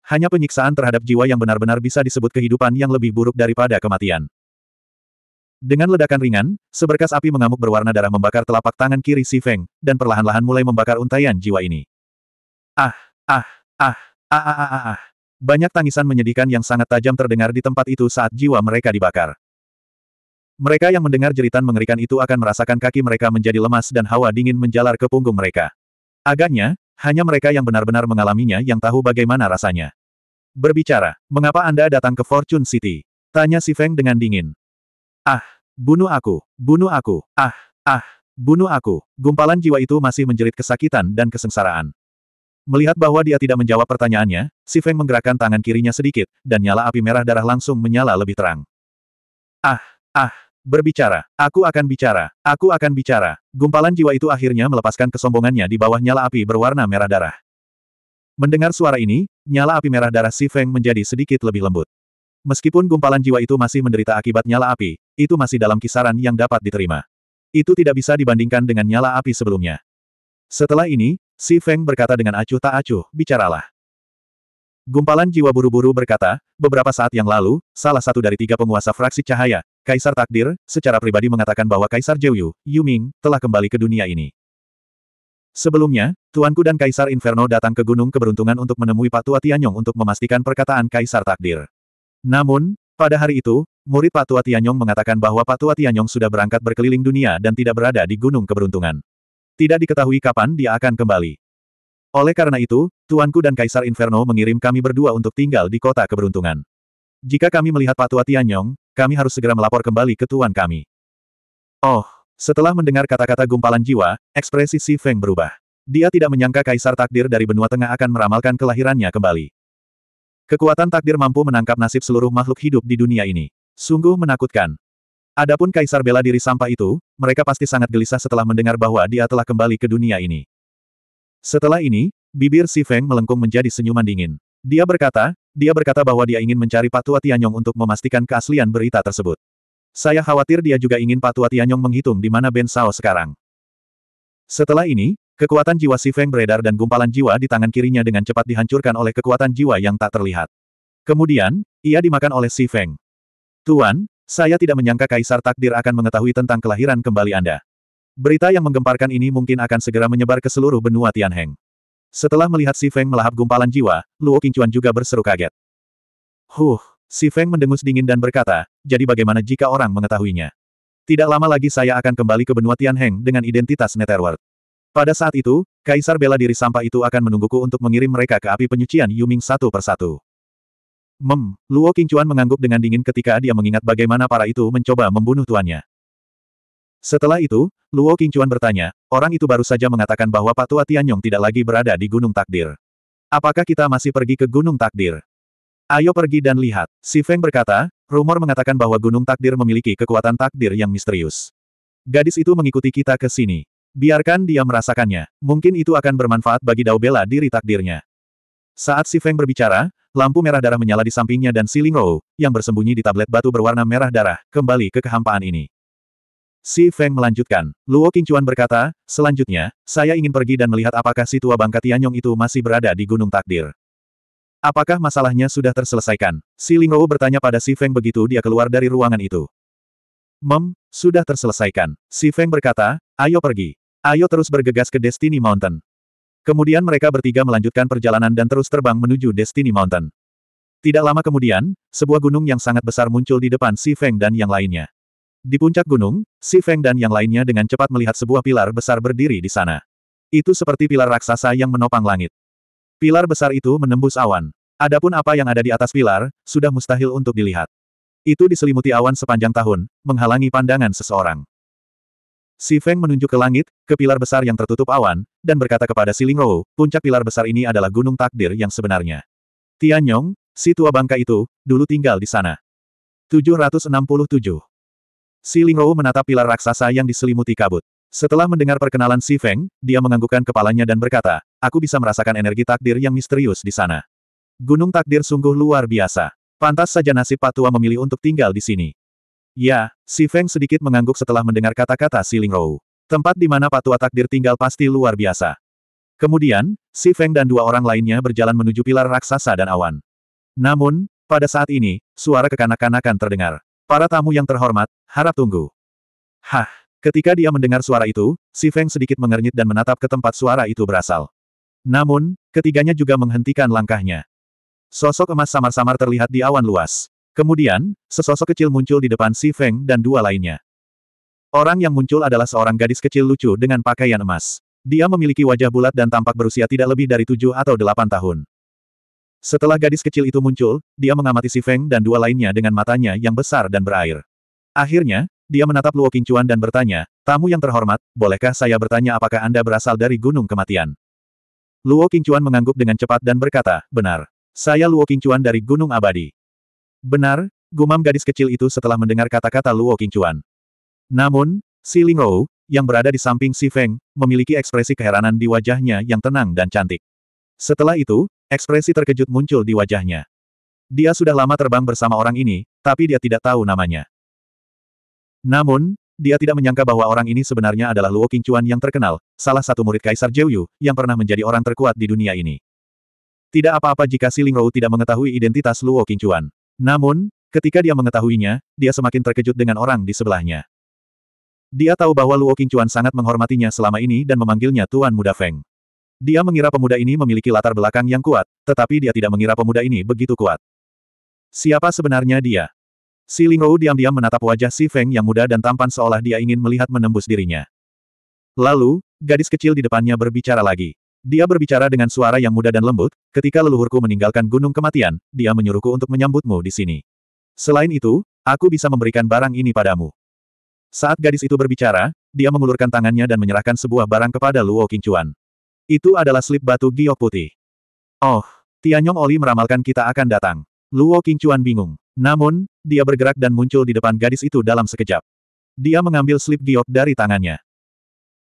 Hanya penyiksaan terhadap jiwa yang benar-benar bisa disebut kehidupan yang lebih buruk daripada kematian. Dengan ledakan ringan, seberkas api mengamuk berwarna darah membakar telapak tangan kiri Si Feng, dan perlahan-lahan mulai membakar untaian jiwa ini. Ah, ah, ah, ah, ah, ah, ah, ah. Banyak tangisan menyedihkan yang sangat tajam terdengar di tempat itu saat jiwa mereka dibakar. Mereka yang mendengar jeritan mengerikan itu akan merasakan kaki mereka menjadi lemas dan hawa dingin menjalar ke punggung mereka. Agaknya, hanya mereka yang benar-benar mengalaminya yang tahu bagaimana rasanya. Berbicara, mengapa Anda datang ke Fortune City? Tanya si Feng dengan dingin. Ah, bunuh aku, bunuh aku, ah, ah, bunuh aku. Gumpalan jiwa itu masih menjerit kesakitan dan kesengsaraan. Melihat bahwa dia tidak menjawab pertanyaannya, si Feng menggerakkan tangan kirinya sedikit, dan nyala api merah darah langsung menyala lebih terang. Ah, ah, Berbicara. Aku akan bicara. Aku akan bicara. Gumpalan jiwa itu akhirnya melepaskan kesombongannya di bawah nyala api berwarna merah darah. Mendengar suara ini, nyala api merah darah Si Feng menjadi sedikit lebih lembut. Meskipun gumpalan jiwa itu masih menderita akibat nyala api, itu masih dalam kisaran yang dapat diterima. Itu tidak bisa dibandingkan dengan nyala api sebelumnya. Setelah ini, Si Feng berkata dengan acuh tak acuh, bicaralah. Gumpalan jiwa buru-buru berkata, beberapa saat yang lalu, salah satu dari tiga penguasa fraksi cahaya, Kaisar Takdir, secara pribadi mengatakan bahwa Kaisar Yu Ming, telah kembali ke dunia ini. Sebelumnya, Tuanku dan Kaisar Inferno datang ke Gunung Keberuntungan untuk menemui Pak Tua Tianyong untuk memastikan perkataan Kaisar Takdir. Namun, pada hari itu, murid Pak Tua Tianyong mengatakan bahwa Pak Tua Tianyong sudah berangkat berkeliling dunia dan tidak berada di Gunung Keberuntungan. Tidak diketahui kapan dia akan kembali. Oleh karena itu, Tuanku dan Kaisar Inferno mengirim kami berdua untuk tinggal di kota keberuntungan. Jika kami melihat Patua Tianyong, kami harus segera melapor kembali ke tuan kami. Oh, setelah mendengar kata-kata gumpalan jiwa, ekspresi Si Feng berubah. Dia tidak menyangka Kaisar Takdir dari benua tengah akan meramalkan kelahirannya kembali. Kekuatan takdir mampu menangkap nasib seluruh makhluk hidup di dunia ini. Sungguh menakutkan. Adapun Kaisar bela diri sampah itu, mereka pasti sangat gelisah setelah mendengar bahwa dia telah kembali ke dunia ini. Setelah ini, Bibir Si Feng melengkung menjadi senyuman dingin. Dia berkata, dia berkata bahwa dia ingin mencari Patua Tianyong untuk memastikan keaslian berita tersebut. Saya khawatir dia juga ingin Patua Tianyong menghitung di mana Ben Sao sekarang. Setelah ini, kekuatan jiwa Si Feng beredar dan gumpalan jiwa di tangan kirinya dengan cepat dihancurkan oleh kekuatan jiwa yang tak terlihat. Kemudian, ia dimakan oleh Si Feng. Tuan, saya tidak menyangka Kaisar Takdir akan mengetahui tentang kelahiran kembali Anda. Berita yang menggemparkan ini mungkin akan segera menyebar ke seluruh benua Tianheng. Setelah melihat Si Feng melahap gumpalan jiwa, Luo Qingchuan juga berseru kaget. Huh, Si Feng mendengus dingin dan berkata, jadi bagaimana jika orang mengetahuinya? Tidak lama lagi saya akan kembali ke benua Tianheng dengan identitas Netherworld. Pada saat itu, Kaisar bela diri sampah itu akan menungguku untuk mengirim mereka ke api penyucian Yuming satu persatu. Mem, Luo Qingchuan mengangguk dengan dingin ketika dia mengingat bagaimana para itu mencoba membunuh tuannya. Setelah itu, Luo Qingchuan bertanya, orang itu baru saja mengatakan bahwa Pak Tua Tianyong tidak lagi berada di Gunung Takdir. Apakah kita masih pergi ke Gunung Takdir? Ayo pergi dan lihat. Si Feng berkata, rumor mengatakan bahwa Gunung Takdir memiliki kekuatan takdir yang misterius. Gadis itu mengikuti kita ke sini. Biarkan dia merasakannya. Mungkin itu akan bermanfaat bagi Dao Bela diri takdirnya. Saat si Feng berbicara, lampu merah darah menyala di sampingnya dan Ling Rou, yang bersembunyi di tablet batu berwarna merah darah, kembali ke kehampaan ini. Si Feng melanjutkan. Luo Qingchuan berkata, selanjutnya, saya ingin pergi dan melihat apakah si tua bangka Tianyong itu masih berada di Gunung Takdir. Apakah masalahnya sudah terselesaikan? Si Lingrou bertanya pada Si Feng begitu dia keluar dari ruangan itu. Mem, sudah terselesaikan. Si Feng berkata, ayo pergi. Ayo terus bergegas ke Destiny Mountain. Kemudian mereka bertiga melanjutkan perjalanan dan terus terbang menuju Destiny Mountain. Tidak lama kemudian, sebuah gunung yang sangat besar muncul di depan Si Feng dan yang lainnya. Di puncak gunung, Si Feng dan yang lainnya dengan cepat melihat sebuah pilar besar berdiri di sana. Itu seperti pilar raksasa yang menopang langit. Pilar besar itu menembus awan. Adapun apa yang ada di atas pilar, sudah mustahil untuk dilihat. Itu diselimuti awan sepanjang tahun, menghalangi pandangan seseorang. Si Feng menunjuk ke langit, ke pilar besar yang tertutup awan, dan berkata kepada Si Lingrou, puncak pilar besar ini adalah gunung takdir yang sebenarnya. Tianyong, si tua bangka itu, dulu tinggal di sana. 767. Si Lingou menatap pilar raksasa yang diselimuti kabut. Setelah mendengar perkenalan Si Feng, dia menganggukkan kepalanya dan berkata, aku bisa merasakan energi takdir yang misterius di sana. Gunung takdir sungguh luar biasa. Pantas saja nasib Patua memilih untuk tinggal di sini. Ya, Si Feng sedikit mengangguk setelah mendengar kata-kata Si Lingrou. Tempat di mana Patua takdir tinggal pasti luar biasa. Kemudian, Si Feng dan dua orang lainnya berjalan menuju pilar raksasa dan awan. Namun, pada saat ini, suara kekanak-kanakan terdengar. Para tamu yang terhormat, harap tunggu. Hah! Ketika dia mendengar suara itu, si Feng sedikit mengernyit dan menatap ke tempat suara itu berasal. Namun, ketiganya juga menghentikan langkahnya. Sosok emas samar-samar terlihat di awan luas. Kemudian, sesosok kecil muncul di depan si Feng dan dua lainnya. Orang yang muncul adalah seorang gadis kecil lucu dengan pakaian emas. Dia memiliki wajah bulat dan tampak berusia tidak lebih dari tujuh atau delapan tahun. Setelah gadis kecil itu muncul, dia mengamati si Feng dan dua lainnya dengan matanya yang besar dan berair. Akhirnya, dia menatap Luo Qingchuan dan bertanya, Tamu yang terhormat, bolehkah saya bertanya apakah Anda berasal dari Gunung Kematian? Luo Qingchuan mengangguk dengan cepat dan berkata, Benar. Saya Luo Qingchuan dari Gunung Abadi. Benar, gumam gadis kecil itu setelah mendengar kata-kata Luo Qingchuan. Namun, si Lingrou yang berada di samping si Feng, memiliki ekspresi keheranan di wajahnya yang tenang dan cantik. Setelah itu, Ekspresi terkejut muncul di wajahnya. Dia sudah lama terbang bersama orang ini, tapi dia tidak tahu namanya. Namun, dia tidak menyangka bahwa orang ini sebenarnya adalah Luo Qingchuan yang terkenal, salah satu murid Kaisar Jiuyu yang pernah menjadi orang terkuat di dunia ini. Tidak apa-apa jika si Ling Rou tidak mengetahui identitas Luo Qingchuan. Namun, ketika dia mengetahuinya, dia semakin terkejut dengan orang di sebelahnya. Dia tahu bahwa Luo Qingchuan sangat menghormatinya selama ini dan memanggilnya Tuan Muda Feng. Dia mengira pemuda ini memiliki latar belakang yang kuat, tetapi dia tidak mengira pemuda ini begitu kuat. Siapa sebenarnya dia? Si Lingrou diam-diam menatap wajah Si Feng yang muda dan tampan seolah dia ingin melihat menembus dirinya. Lalu, gadis kecil di depannya berbicara lagi. Dia berbicara dengan suara yang muda dan lembut, ketika leluhurku meninggalkan gunung kematian, dia menyuruhku untuk menyambutmu di sini. Selain itu, aku bisa memberikan barang ini padamu. Saat gadis itu berbicara, dia mengulurkan tangannya dan menyerahkan sebuah barang kepada Luo Qingchuan. Itu adalah slip batu giok putih. Oh, Tianyong Oli meramalkan kita akan datang. Luo Qingchuan bingung. Namun, dia bergerak dan muncul di depan gadis itu dalam sekejap. Dia mengambil slip giok dari tangannya.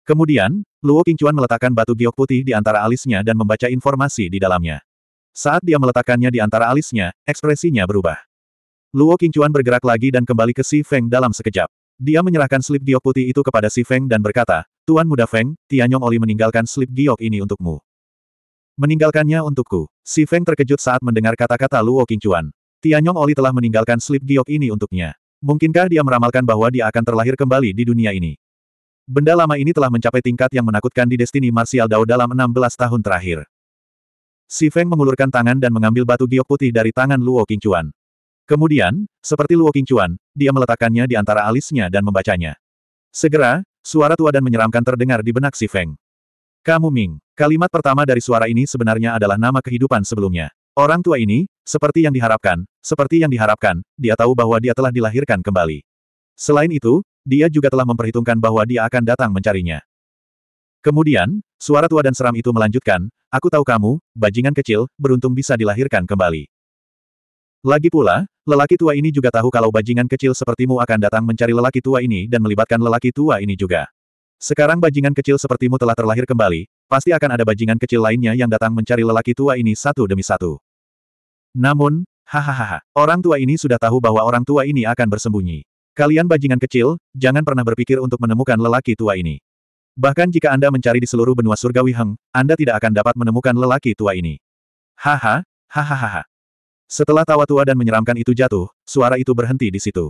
Kemudian, Luo Qingchuan meletakkan batu giok putih di antara alisnya dan membaca informasi di dalamnya. Saat dia meletakkannya di antara alisnya, ekspresinya berubah. Luo Qingchuan bergerak lagi dan kembali ke Si Feng dalam sekejap. Dia menyerahkan slip giok putih itu kepada Si Feng dan berkata, Tuan Muda Feng, Tianyong Oli meninggalkan slip giok ini untukmu. Meninggalkannya untukku. Si Feng terkejut saat mendengar kata-kata Luo Qingchuan. Tianyong Oli telah meninggalkan slip giok ini untuknya. Mungkinkah dia meramalkan bahwa dia akan terlahir kembali di dunia ini? Benda lama ini telah mencapai tingkat yang menakutkan di Destiny Martial Dao dalam 16 tahun terakhir. Si Feng mengulurkan tangan dan mengambil batu giok putih dari tangan Luo Qingchuan. Kemudian, seperti Luo Qingchuan, dia meletakkannya di antara alisnya dan membacanya. Segera, suara tua dan menyeramkan terdengar di benak si Feng. Kamu Ming. Kalimat pertama dari suara ini sebenarnya adalah nama kehidupan sebelumnya. Orang tua ini, seperti yang diharapkan, seperti yang diharapkan, dia tahu bahwa dia telah dilahirkan kembali. Selain itu, dia juga telah memperhitungkan bahwa dia akan datang mencarinya. Kemudian, suara tua dan seram itu melanjutkan, Aku tahu kamu, bajingan kecil, beruntung bisa dilahirkan kembali. Lagi pula, Lelaki tua ini juga tahu kalau bajingan kecil sepertimu akan datang mencari lelaki tua ini dan melibatkan lelaki tua ini juga. Sekarang bajingan kecil sepertimu telah terlahir kembali, pasti akan ada bajingan kecil lainnya yang datang mencari lelaki tua ini satu demi satu. Namun, hahaha, orang tua ini sudah tahu bahwa orang tua ini akan bersembunyi. Kalian bajingan kecil, jangan pernah berpikir untuk menemukan lelaki tua ini. Bahkan jika Anda mencari di seluruh benua surgawi Heng, Anda tidak akan dapat menemukan lelaki tua ini. Haha, hahaha. Setelah tawa tua dan menyeramkan itu jatuh, suara itu berhenti di situ.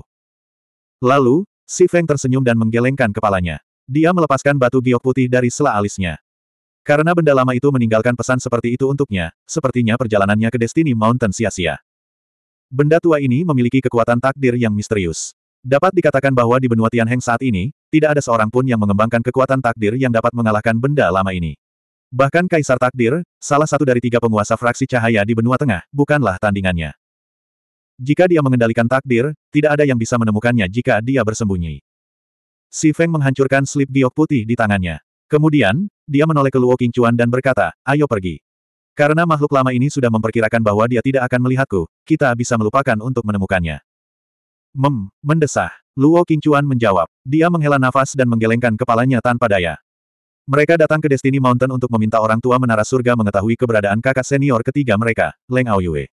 Lalu, Si Feng tersenyum dan menggelengkan kepalanya. Dia melepaskan batu giok putih dari sela alisnya. Karena benda lama itu meninggalkan pesan seperti itu untuknya, sepertinya perjalanannya ke Destiny Mountain sia-sia. Benda tua ini memiliki kekuatan takdir yang misterius. Dapat dikatakan bahwa di benua Tianheng saat ini, tidak ada seorang pun yang mengembangkan kekuatan takdir yang dapat mengalahkan benda lama ini. Bahkan Kaisar Takdir, salah satu dari tiga penguasa fraksi cahaya di benua tengah, bukanlah tandingannya. Jika dia mengendalikan takdir, tidak ada yang bisa menemukannya jika dia bersembunyi. Si Feng menghancurkan slip giok putih di tangannya. Kemudian, dia menoleh ke Luo Qingchuan dan berkata, ayo pergi. Karena makhluk lama ini sudah memperkirakan bahwa dia tidak akan melihatku, kita bisa melupakan untuk menemukannya. Mem, mendesah. Luo Qingchuan menjawab. Dia menghela nafas dan menggelengkan kepalanya tanpa daya. Mereka datang ke Destiny Mountain untuk meminta orang tua menara surga mengetahui keberadaan kakak senior ketiga mereka, Leng Aoyue.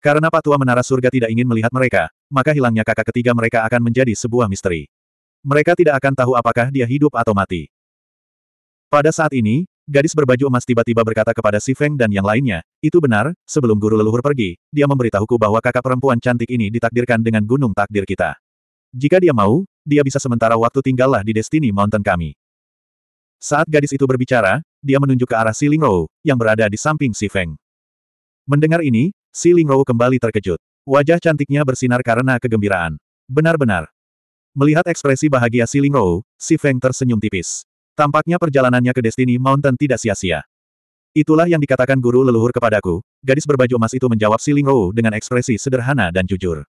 Karena Pak tua menara surga tidak ingin melihat mereka, maka hilangnya kakak ketiga mereka akan menjadi sebuah misteri. Mereka tidak akan tahu apakah dia hidup atau mati. Pada saat ini, gadis berbaju emas tiba-tiba berkata kepada Si Feng dan yang lainnya, itu benar, sebelum guru leluhur pergi, dia memberitahuku bahwa kakak perempuan cantik ini ditakdirkan dengan gunung takdir kita. Jika dia mau, dia bisa sementara waktu tinggallah di Destiny Mountain kami. Saat gadis itu berbicara, dia menunjuk ke arah Siling Rou, yang berada di samping Si Feng. Mendengar ini, Siling Rou kembali terkejut. Wajah cantiknya bersinar karena kegembiraan. Benar-benar. Melihat ekspresi bahagia Siling Rou, Si Feng tersenyum tipis. Tampaknya perjalanannya ke Destiny Mountain tidak sia-sia. Itulah yang dikatakan guru leluhur kepadaku, gadis berbaju emas itu menjawab Siling Rou dengan ekspresi sederhana dan jujur.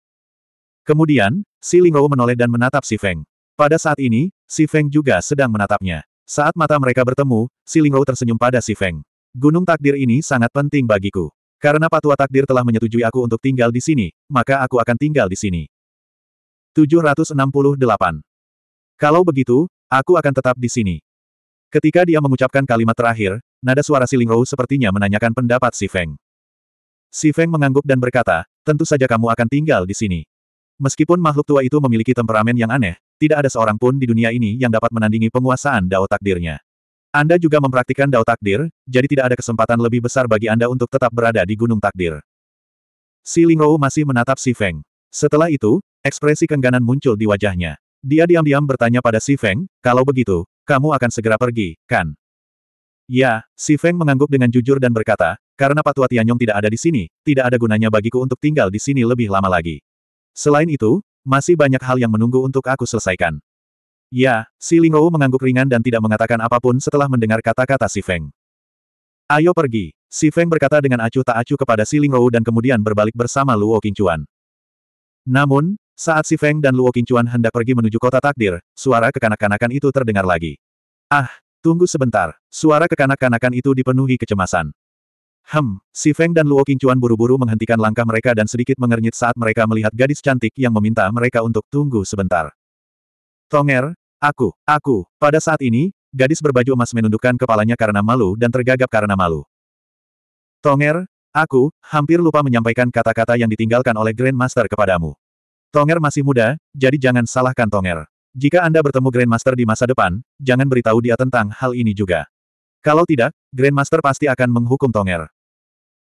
Kemudian, Siling Rou menoleh dan menatap Si Feng. Pada saat ini, Si Feng juga sedang menatapnya. Saat mata mereka bertemu, Silingro tersenyum pada si Feng. Gunung takdir ini sangat penting bagiku. Karena patua takdir telah menyetujui aku untuk tinggal di sini, maka aku akan tinggal di sini. 768. Kalau begitu, aku akan tetap di sini. Ketika dia mengucapkan kalimat terakhir, nada suara Silingro sepertinya menanyakan pendapat si Feng. Si Feng mengangguk dan berkata, tentu saja kamu akan tinggal di sini. Meskipun makhluk tua itu memiliki temperamen yang aneh, tidak ada seorang pun di dunia ini yang dapat menandingi penguasaan Dao takdirnya. Anda juga mempraktikkan Dao takdir, jadi tidak ada kesempatan lebih besar bagi Anda untuk tetap berada di gunung takdir. Si Lingrou masih menatap Si Feng. Setelah itu, ekspresi kengganan muncul di wajahnya. Dia diam-diam bertanya pada Si Feng, kalau begitu, kamu akan segera pergi, kan? Ya, Si Feng mengangguk dengan jujur dan berkata, karena Patua Tianyong tidak ada di sini, tidak ada gunanya bagiku untuk tinggal di sini lebih lama lagi. Selain itu, masih banyak hal yang menunggu untuk aku selesaikan. Ya, si Lingou mengangguk ringan dan tidak mengatakan apapun setelah mendengar kata-kata si Feng. Ayo pergi, si Feng berkata dengan acuh tak acuh kepada si Lingou dan kemudian berbalik bersama Luo Qingchuan. Namun, saat si Feng dan Luo Qingchuan hendak pergi menuju kota takdir, suara kekanak-kanakan itu terdengar lagi. Ah, tunggu sebentar, suara kekanak-kanakan itu dipenuhi kecemasan. Hem, si Feng dan Luo Qingchuan buru-buru menghentikan langkah mereka dan sedikit mengernyit saat mereka melihat gadis cantik yang meminta mereka untuk tunggu sebentar. Tonger, aku, aku, pada saat ini, gadis berbaju emas menundukkan kepalanya karena malu dan tergagap karena malu. Tonger, aku, hampir lupa menyampaikan kata-kata yang ditinggalkan oleh Grandmaster kepadamu. Tonger masih muda, jadi jangan salahkan Tonger. Jika Anda bertemu Grandmaster di masa depan, jangan beritahu dia tentang hal ini juga. Kalau tidak, Grandmaster pasti akan menghukum Tonger.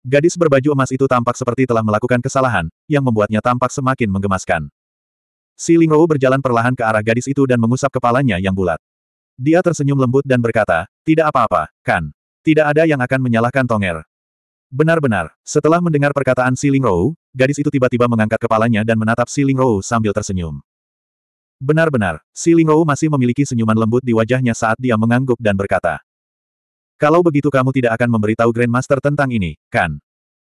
Gadis berbaju emas itu tampak seperti telah melakukan kesalahan, yang membuatnya tampak semakin menggemaskan. Si Lingrou berjalan perlahan ke arah gadis itu dan mengusap kepalanya yang bulat. Dia tersenyum lembut dan berkata, tidak apa-apa, kan. Tidak ada yang akan menyalahkan Tonger. Benar-benar, setelah mendengar perkataan Si Lingrou, gadis itu tiba-tiba mengangkat kepalanya dan menatap Si Lingrou sambil tersenyum. Benar-benar, Si Lingrou masih memiliki senyuman lembut di wajahnya saat dia mengangguk dan berkata, kalau begitu kamu tidak akan memberitahu Grandmaster tentang ini, kan?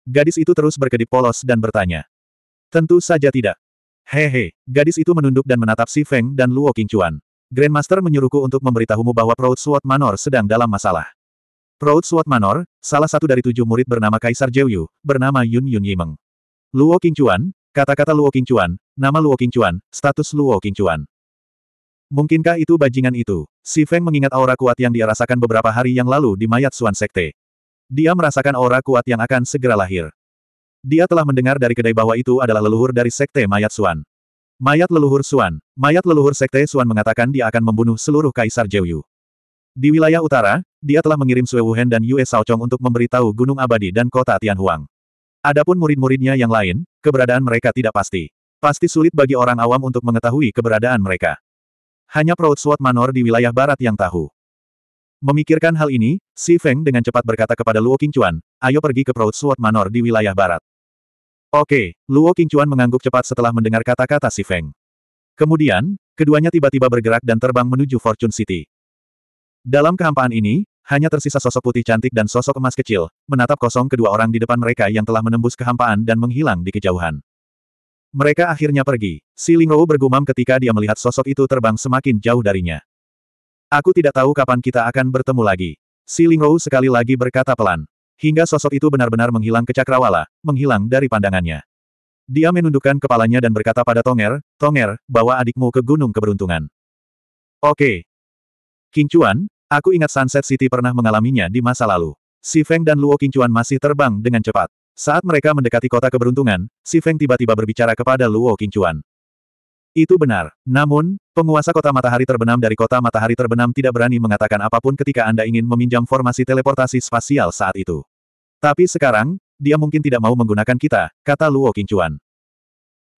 Gadis itu terus berkedip polos dan bertanya. Tentu saja tidak. Hehe, gadis itu menunduk dan menatap si Feng dan Luo Qingchuan. Grandmaster menyuruhku untuk memberitahumu bahwa Proud Sword Manor sedang dalam masalah. Proud Sword Manor, salah satu dari tujuh murid bernama Kaisar Jeyu, bernama Yun Yun Yimeng. Luo Qingchuan, kata-kata Luo Qingchuan, nama Luo Qingchuan, status Luo Qingchuan. Mungkinkah itu bajingan itu? Si Feng mengingat aura kuat yang dia rasakan beberapa hari yang lalu di mayat Suan Sekte. Dia merasakan aura kuat yang akan segera lahir. Dia telah mendengar dari kedai bahwa itu adalah leluhur dari Sekte Mayat Suan. Mayat leluhur Suan. Mayat leluhur Sekte Suan mengatakan dia akan membunuh seluruh Kaisar Jeoyu. Di wilayah utara, dia telah mengirim Sue Wuhen dan Yue Saochong untuk memberitahu Gunung Abadi dan kota Tianhuang. Adapun murid-muridnya yang lain, keberadaan mereka tidak pasti. Pasti sulit bagi orang awam untuk mengetahui keberadaan mereka. Hanya Proud Sword Manor di wilayah barat yang tahu. Memikirkan hal ini, Si Feng dengan cepat berkata kepada Luo Qingchuan, ayo pergi ke Proud Sword Manor di wilayah barat. Oke, Luo Qingchuan mengangguk cepat setelah mendengar kata-kata Si Feng. Kemudian, keduanya tiba-tiba bergerak dan terbang menuju Fortune City. Dalam kehampaan ini, hanya tersisa sosok putih cantik dan sosok emas kecil, menatap kosong kedua orang di depan mereka yang telah menembus kehampaan dan menghilang di kejauhan. Mereka akhirnya pergi. Si Linglou bergumam ketika dia melihat sosok itu terbang semakin jauh darinya. Aku tidak tahu kapan kita akan bertemu lagi. Si Linglou sekali lagi berkata pelan. Hingga sosok itu benar-benar menghilang ke cakrawala, menghilang dari pandangannya. Dia menundukkan kepalanya dan berkata pada Tonger, Tonger, bawa adikmu ke Gunung Keberuntungan. Oke. King Chuan, aku ingat Sunset City pernah mengalaminya di masa lalu. Si Feng dan Luo King Chuan masih terbang dengan cepat. Saat mereka mendekati kota keberuntungan, Si Feng tiba-tiba berbicara kepada Luo Qingchuan. Itu benar. Namun, penguasa kota matahari terbenam dari kota matahari terbenam tidak berani mengatakan apapun ketika Anda ingin meminjam formasi teleportasi spasial saat itu. Tapi sekarang, dia mungkin tidak mau menggunakan kita, kata Luo Qingchuan.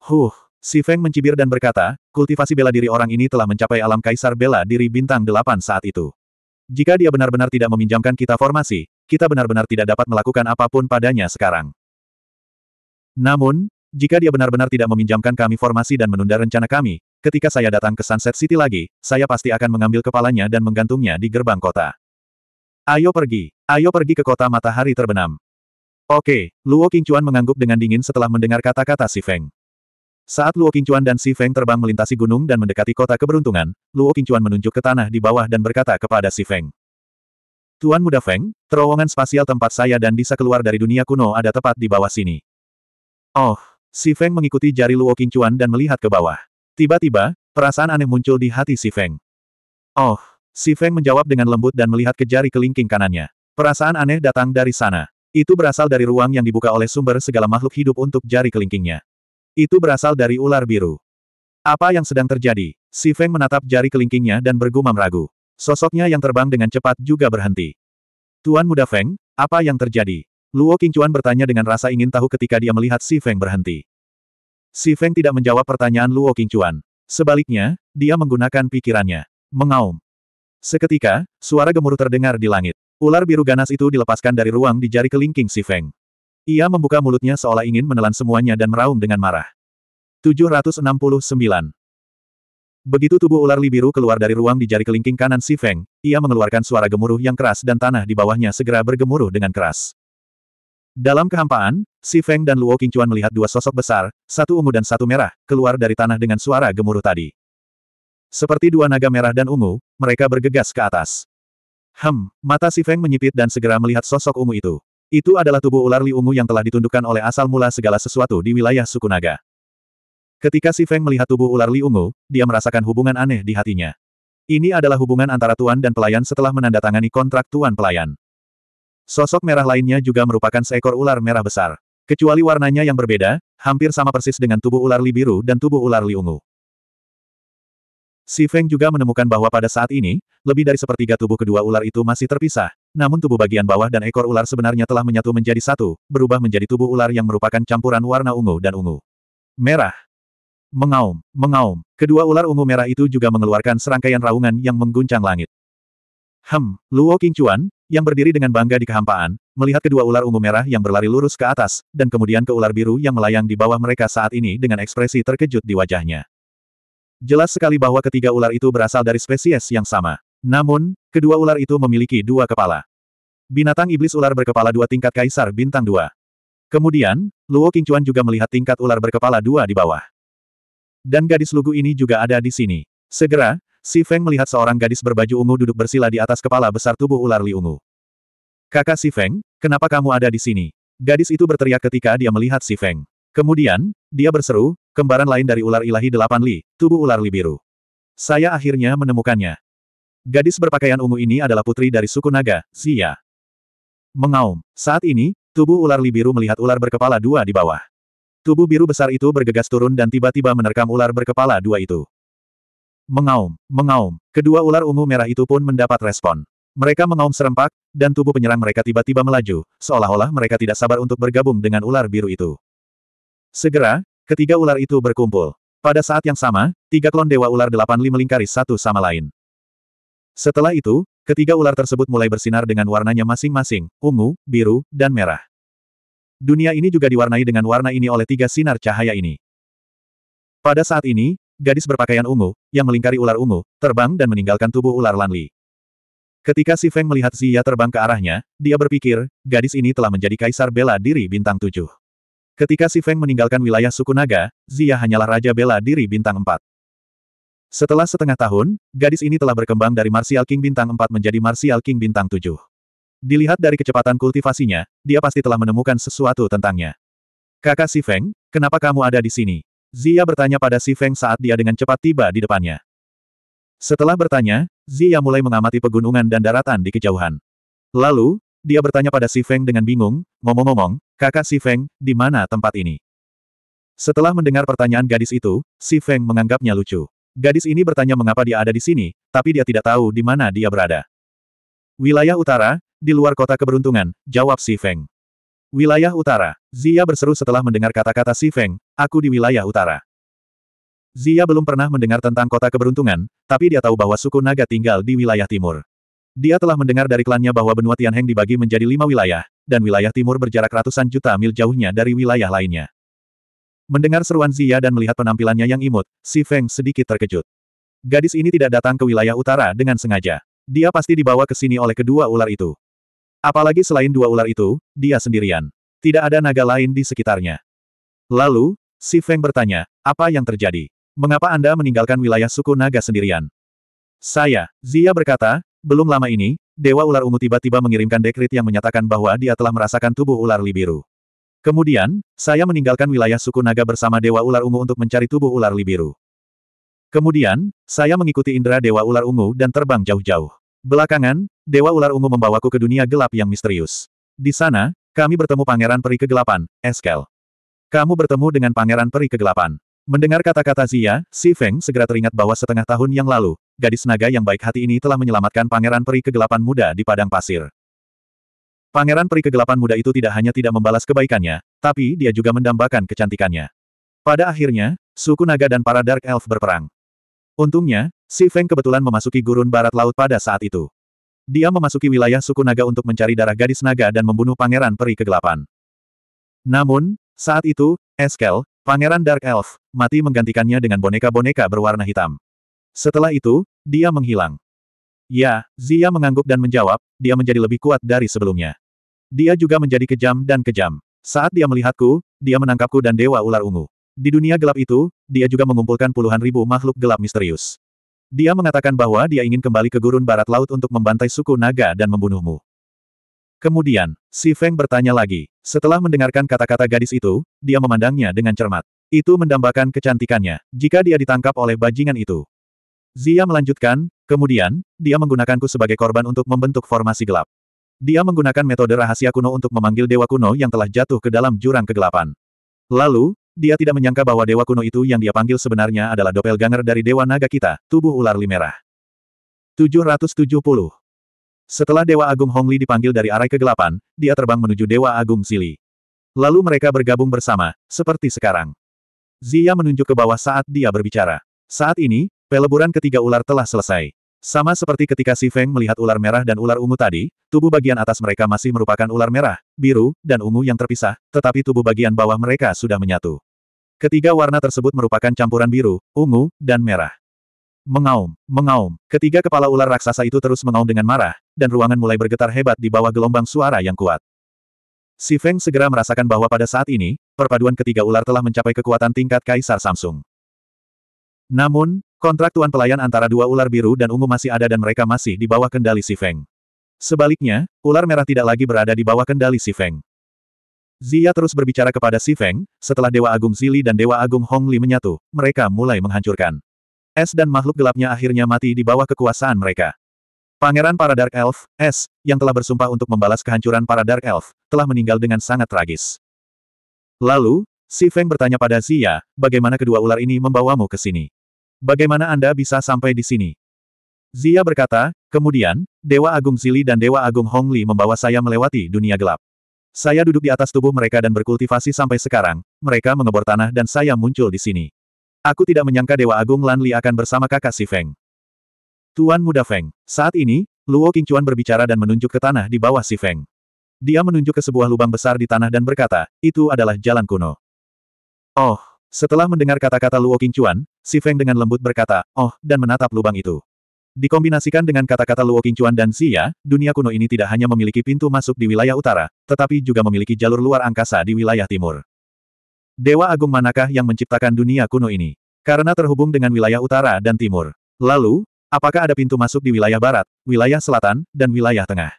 Huh, Si Feng mencibir dan berkata, kultivasi bela diri orang ini telah mencapai alam kaisar bela diri bintang delapan saat itu. Jika dia benar-benar tidak meminjamkan kita formasi, kita benar-benar tidak dapat melakukan apapun padanya sekarang. Namun, jika dia benar-benar tidak meminjamkan kami formasi dan menunda rencana kami, ketika saya datang ke Sunset City lagi, saya pasti akan mengambil kepalanya dan menggantungnya di gerbang kota. Ayo pergi, ayo pergi ke kota matahari terbenam. Oke, Luo Qingchuan mengangguk dengan dingin setelah mendengar kata-kata si Feng. Saat Luo Qingchuan dan Si Feng terbang melintasi gunung dan mendekati kota keberuntungan, Luo Qingchuan menunjuk ke tanah di bawah dan berkata kepada Si Feng. Tuan Muda Feng, terowongan spasial tempat saya dan Disa keluar dari dunia kuno ada tepat di bawah sini. Oh, Si Feng mengikuti jari Luo Qingchuan dan melihat ke bawah. Tiba-tiba, perasaan aneh muncul di hati Si Feng. Oh, Si Feng menjawab dengan lembut dan melihat ke jari kelingking kanannya. Perasaan aneh datang dari sana. Itu berasal dari ruang yang dibuka oleh sumber segala makhluk hidup untuk jari kelingkingnya. Itu berasal dari ular biru. Apa yang sedang terjadi? Si Feng menatap jari kelingkingnya dan bergumam ragu. Sosoknya yang terbang dengan cepat juga berhenti. Tuan muda Feng, apa yang terjadi? Luo Qingchuan bertanya dengan rasa ingin tahu ketika dia melihat Si Feng berhenti. Si Feng tidak menjawab pertanyaan Luo Qingchuan. Sebaliknya, dia menggunakan pikirannya. Mengaum. Seketika, suara gemuruh terdengar di langit. Ular biru ganas itu dilepaskan dari ruang di jari kelingking Si Feng. Ia membuka mulutnya seolah ingin menelan semuanya dan meraung dengan marah. 769. Begitu tubuh ular libiru keluar dari ruang di jari kelingking kanan si Feng, ia mengeluarkan suara gemuruh yang keras dan tanah di bawahnya segera bergemuruh dengan keras. Dalam kehampaan, si Feng dan Luo Qingchuan melihat dua sosok besar, satu ungu dan satu merah, keluar dari tanah dengan suara gemuruh tadi. Seperti dua naga merah dan ungu, mereka bergegas ke atas. Hem, mata si Feng menyipit dan segera melihat sosok ungu itu. Itu adalah tubuh ular Li Ungu yang telah ditundukkan oleh asal mula segala sesuatu di wilayah suku naga. Ketika Si Feng melihat tubuh ular Li Ungu, dia merasakan hubungan aneh di hatinya. Ini adalah hubungan antara tuan dan pelayan setelah menandatangani kontrak tuan pelayan. Sosok merah lainnya juga merupakan seekor ular merah besar. Kecuali warnanya yang berbeda, hampir sama persis dengan tubuh ular Li biru dan tubuh ular Li ungu. Si Feng juga menemukan bahwa pada saat ini, lebih dari sepertiga tubuh kedua ular itu masih terpisah, namun tubuh bagian bawah dan ekor ular sebenarnya telah menyatu menjadi satu, berubah menjadi tubuh ular yang merupakan campuran warna ungu dan ungu. Merah. Mengaum, mengaum, kedua ular ungu merah itu juga mengeluarkan serangkaian raungan yang mengguncang langit. Hem, Luo Qingchuan, yang berdiri dengan bangga di kehampaan, melihat kedua ular ungu merah yang berlari lurus ke atas, dan kemudian ke ular biru yang melayang di bawah mereka saat ini dengan ekspresi terkejut di wajahnya. Jelas sekali bahwa ketiga ular itu berasal dari spesies yang sama. Namun, kedua ular itu memiliki dua kepala. Binatang iblis ular berkepala dua tingkat kaisar bintang dua. Kemudian, Luo Qingchuan juga melihat tingkat ular berkepala dua di bawah. Dan gadis lugu ini juga ada di sini. Segera, Si Feng melihat seorang gadis berbaju ungu duduk bersila di atas kepala besar tubuh ular Li Ungu. Kakak Si Feng, kenapa kamu ada di sini? Gadis itu berteriak ketika dia melihat Si Feng. Kemudian, dia berseru, kembaran lain dari ular ilahi delapan li, tubuh ular li biru. Saya akhirnya menemukannya. Gadis berpakaian ungu ini adalah putri dari suku naga, Zia. Mengaum. Saat ini, tubuh ular li biru melihat ular berkepala dua di bawah. Tubuh biru besar itu bergegas turun dan tiba-tiba menerkam ular berkepala dua itu. Mengaum, mengaum. Kedua ular ungu merah itu pun mendapat respon. Mereka mengaum serempak, dan tubuh penyerang mereka tiba-tiba melaju, seolah-olah mereka tidak sabar untuk bergabung dengan ular biru itu. Segera, Ketiga ular itu berkumpul. Pada saat yang sama, tiga klon Dewa Ular Delapan Li melingkari satu sama lain. Setelah itu, ketiga ular tersebut mulai bersinar dengan warnanya masing-masing, ungu, biru, dan merah. Dunia ini juga diwarnai dengan warna ini oleh tiga sinar cahaya ini. Pada saat ini, gadis berpakaian ungu, yang melingkari ular ungu, terbang dan meninggalkan tubuh ular Lanli. Ketika Si Feng melihat Zia terbang ke arahnya, dia berpikir, gadis ini telah menjadi kaisar bela diri bintang tujuh. Ketika Si Feng meninggalkan wilayah suku Naga, Zia hanyalah Raja Bela Diri Bintang 4. Setelah setengah tahun, gadis ini telah berkembang dari Martial King Bintang 4 menjadi Martial King Bintang 7. Dilihat dari kecepatan kultivasinya, dia pasti telah menemukan sesuatu tentangnya. Kakak Si Feng, kenapa kamu ada di sini? Zia bertanya pada Si Feng saat dia dengan cepat tiba di depannya. Setelah bertanya, Zia mulai mengamati pegunungan dan daratan di kejauhan. Lalu, dia bertanya pada Si Feng dengan bingung, ngomong-ngomong, kakak Si Feng, di mana tempat ini? Setelah mendengar pertanyaan gadis itu, Si Feng menganggapnya lucu. Gadis ini bertanya mengapa dia ada di sini, tapi dia tidak tahu di mana dia berada. Wilayah utara, di luar kota keberuntungan, jawab Si Feng. Wilayah utara. Zia berseru setelah mendengar kata-kata Si Feng, aku di wilayah utara. Zia belum pernah mendengar tentang kota keberuntungan, tapi dia tahu bahwa suku naga tinggal di wilayah timur. Dia telah mendengar dari klannya bahwa benua Tianheng dibagi menjadi lima wilayah, dan wilayah timur berjarak ratusan juta mil jauhnya dari wilayah lainnya. Mendengar seruan Zia dan melihat penampilannya yang imut, Si Feng sedikit terkejut. Gadis ini tidak datang ke wilayah utara dengan sengaja. Dia pasti dibawa ke sini oleh kedua ular itu. Apalagi selain dua ular itu, dia sendirian. Tidak ada naga lain di sekitarnya. Lalu, Si Feng bertanya, apa yang terjadi? Mengapa Anda meninggalkan wilayah suku naga sendirian? Saya, Zia berkata, belum lama ini, Dewa Ular Ungu tiba-tiba mengirimkan dekrit yang menyatakan bahwa dia telah merasakan tubuh ular libiru. Kemudian, saya meninggalkan wilayah suku naga bersama Dewa Ular Ungu untuk mencari tubuh ular libiru. Kemudian, saya mengikuti indera Dewa Ular Ungu dan terbang jauh-jauh. Belakangan, Dewa Ular Ungu membawaku ke dunia gelap yang misterius. Di sana, kami bertemu Pangeran Peri Kegelapan, Eskel. Kamu bertemu dengan Pangeran Peri Kegelapan. Mendengar kata-kata Zia, Si Feng segera teringat bahwa setengah tahun yang lalu, gadis naga yang baik hati ini telah menyelamatkan pangeran peri kegelapan muda di padang pasir. Pangeran peri kegelapan muda itu tidak hanya tidak membalas kebaikannya, tapi dia juga mendambakan kecantikannya. Pada akhirnya, suku naga dan para Dark Elf berperang. Untungnya, Si Feng kebetulan memasuki gurun barat laut pada saat itu. Dia memasuki wilayah suku naga untuk mencari darah gadis naga dan membunuh pangeran peri kegelapan. Namun, saat itu, Eskel, pangeran Dark Elf, mati menggantikannya dengan boneka-boneka berwarna hitam. Setelah itu, dia menghilang. Ya, Zia mengangguk dan menjawab, dia menjadi lebih kuat dari sebelumnya. Dia juga menjadi kejam dan kejam. Saat dia melihatku, dia menangkapku dan dewa ular ungu. Di dunia gelap itu, dia juga mengumpulkan puluhan ribu makhluk gelap misterius. Dia mengatakan bahwa dia ingin kembali ke gurun barat laut untuk membantai suku naga dan membunuhmu. Kemudian, si Feng bertanya lagi. Setelah mendengarkan kata-kata gadis itu, dia memandangnya dengan cermat. Itu mendambakan kecantikannya, jika dia ditangkap oleh bajingan itu. Zia melanjutkan, kemudian, dia menggunakanku sebagai korban untuk membentuk formasi gelap. Dia menggunakan metode rahasia kuno untuk memanggil dewa kuno yang telah jatuh ke dalam jurang kegelapan. Lalu, dia tidak menyangka bahwa dewa kuno itu yang dia panggil sebenarnya adalah ganger dari dewa naga kita, tubuh ular limerah. 770. Setelah Dewa Agung Hongli dipanggil dari arai kegelapan, dia terbang menuju Dewa Agung Sili. Lalu mereka bergabung bersama, seperti sekarang. Zia menunjuk ke bawah saat dia berbicara. Saat ini, Peleburan ketiga ular telah selesai. Sama seperti ketika Si Feng melihat ular merah dan ular ungu tadi, tubuh bagian atas mereka masih merupakan ular merah, biru, dan ungu yang terpisah, tetapi tubuh bagian bawah mereka sudah menyatu. Ketiga warna tersebut merupakan campuran biru, ungu, dan merah. Mengaum, mengaum, ketiga kepala ular raksasa itu terus mengaum dengan marah, dan ruangan mulai bergetar hebat di bawah gelombang suara yang kuat. Si Feng segera merasakan bahwa pada saat ini, perpaduan ketiga ular telah mencapai kekuatan tingkat Kaisar Samsung. Namun, Kontrak tuan pelayan antara dua ular biru dan ungu masih ada dan mereka masih di bawah kendali si Feng. Sebaliknya, ular merah tidak lagi berada di bawah kendali si Feng. Zia terus berbicara kepada Si Feng, setelah Dewa Agung Zili dan Dewa Agung Hong Li menyatu, mereka mulai menghancurkan. Es dan makhluk gelapnya akhirnya mati di bawah kekuasaan mereka. Pangeran para Dark Elf, Es, yang telah bersumpah untuk membalas kehancuran para Dark Elf, telah meninggal dengan sangat tragis. Lalu, Si Feng bertanya pada Zia, bagaimana kedua ular ini membawamu ke sini? Bagaimana Anda bisa sampai di sini? Zia berkata, kemudian, Dewa Agung Zili dan Dewa Agung Hongli membawa saya melewati dunia gelap. Saya duduk di atas tubuh mereka dan berkultivasi sampai sekarang, mereka mengebor tanah dan saya muncul di sini. Aku tidak menyangka Dewa Agung Lan Li akan bersama kakak si Feng. Tuan muda Feng, saat ini, Luo Qingchuan berbicara dan menunjuk ke tanah di bawah si Feng. Dia menunjuk ke sebuah lubang besar di tanah dan berkata, itu adalah jalan kuno. Oh, setelah mendengar kata-kata Luo Qingchuan, Si Feng dengan lembut berkata, oh, dan menatap lubang itu. Dikombinasikan dengan kata-kata Luo Qingchuan dan Xia, dunia kuno ini tidak hanya memiliki pintu masuk di wilayah utara, tetapi juga memiliki jalur luar angkasa di wilayah timur. Dewa Agung manakah yang menciptakan dunia kuno ini? Karena terhubung dengan wilayah utara dan timur. Lalu, apakah ada pintu masuk di wilayah barat, wilayah selatan, dan wilayah tengah?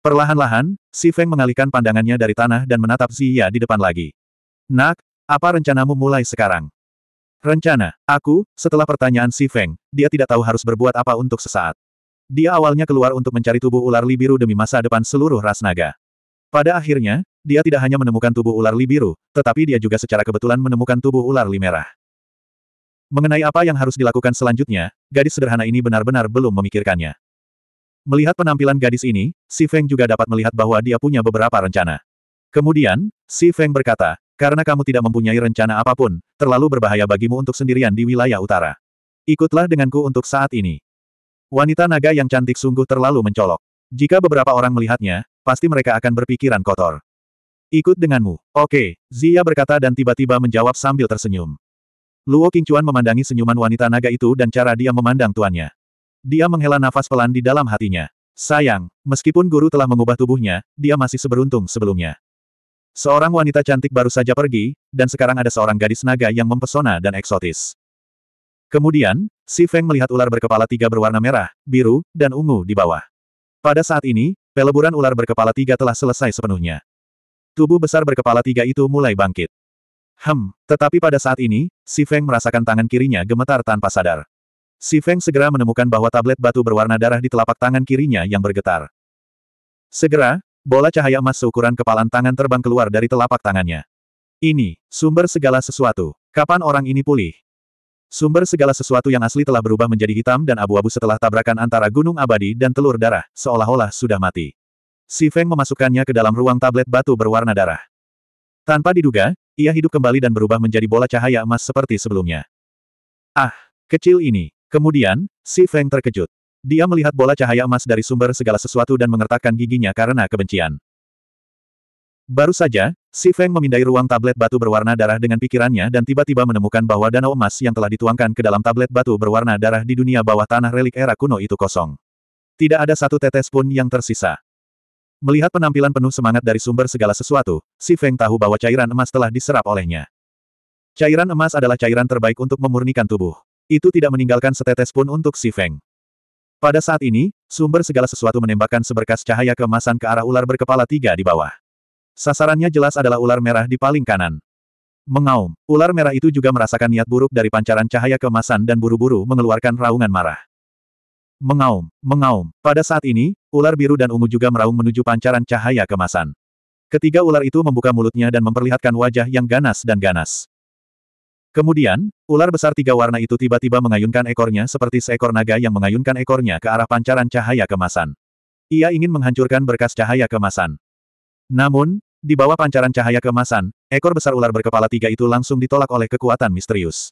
Perlahan-lahan, Si Feng mengalihkan pandangannya dari tanah dan menatap Xia di depan lagi. Nak, apa rencanamu mulai sekarang? Rencana, aku, setelah pertanyaan si Feng, dia tidak tahu harus berbuat apa untuk sesaat. Dia awalnya keluar untuk mencari tubuh ular li biru demi masa depan seluruh ras naga. Pada akhirnya, dia tidak hanya menemukan tubuh ular li biru, tetapi dia juga secara kebetulan menemukan tubuh ular li merah. Mengenai apa yang harus dilakukan selanjutnya, gadis sederhana ini benar-benar belum memikirkannya. Melihat penampilan gadis ini, Si Feng juga dapat melihat bahwa dia punya beberapa rencana. Kemudian, Si Feng berkata, karena kamu tidak mempunyai rencana apapun, terlalu berbahaya bagimu untuk sendirian di wilayah utara. Ikutlah denganku untuk saat ini. Wanita naga yang cantik sungguh terlalu mencolok. Jika beberapa orang melihatnya, pasti mereka akan berpikiran kotor. Ikut denganmu. Oke, Zia berkata dan tiba-tiba menjawab sambil tersenyum. Luo Qingchuan memandangi senyuman wanita naga itu dan cara dia memandang tuannya. Dia menghela nafas pelan di dalam hatinya. Sayang, meskipun guru telah mengubah tubuhnya, dia masih seberuntung sebelumnya. Seorang wanita cantik baru saja pergi, dan sekarang ada seorang gadis naga yang mempesona dan eksotis. Kemudian, Si Feng melihat ular berkepala tiga berwarna merah, biru, dan ungu di bawah. Pada saat ini, peleburan ular berkepala tiga telah selesai sepenuhnya. Tubuh besar berkepala tiga itu mulai bangkit. Hem, tetapi pada saat ini, Si Feng merasakan tangan kirinya gemetar tanpa sadar. Si Feng segera menemukan bahwa tablet batu berwarna darah di telapak tangan kirinya yang bergetar. Segera, Bola cahaya emas seukuran kepalan tangan terbang keluar dari telapak tangannya. Ini, sumber segala sesuatu. Kapan orang ini pulih? Sumber segala sesuatu yang asli telah berubah menjadi hitam dan abu-abu setelah tabrakan antara gunung abadi dan telur darah, seolah-olah sudah mati. Si Feng memasukkannya ke dalam ruang tablet batu berwarna darah. Tanpa diduga, ia hidup kembali dan berubah menjadi bola cahaya emas seperti sebelumnya. Ah, kecil ini. Kemudian, Si Feng terkejut. Dia melihat bola cahaya emas dari sumber segala sesuatu dan mengertakkan giginya karena kebencian. Baru saja, Si Feng memindai ruang tablet batu berwarna darah dengan pikirannya dan tiba-tiba menemukan bahwa danau emas yang telah dituangkan ke dalam tablet batu berwarna darah di dunia bawah tanah relik era kuno itu kosong. Tidak ada satu tetes pun yang tersisa. Melihat penampilan penuh semangat dari sumber segala sesuatu, Si Feng tahu bahwa cairan emas telah diserap olehnya. Cairan emas adalah cairan terbaik untuk memurnikan tubuh. Itu tidak meninggalkan setetes pun untuk Si Feng. Pada saat ini, sumber segala sesuatu menembakkan seberkas cahaya kemasan ke arah ular berkepala tiga di bawah. Sasarannya jelas adalah ular merah di paling kanan. Mengaum, ular merah itu juga merasakan niat buruk dari pancaran cahaya kemasan dan buru-buru mengeluarkan raungan marah. Mengaum, mengaum. Pada saat ini, ular biru dan ungu juga meraung menuju pancaran cahaya kemasan. Ketiga ular itu membuka mulutnya dan memperlihatkan wajah yang ganas dan ganas. Kemudian, ular besar tiga warna itu tiba-tiba mengayunkan ekornya seperti seekor naga yang mengayunkan ekornya ke arah pancaran cahaya kemasan. Ia ingin menghancurkan berkas cahaya kemasan. Namun, di bawah pancaran cahaya kemasan, ekor besar ular berkepala tiga itu langsung ditolak oleh kekuatan misterius.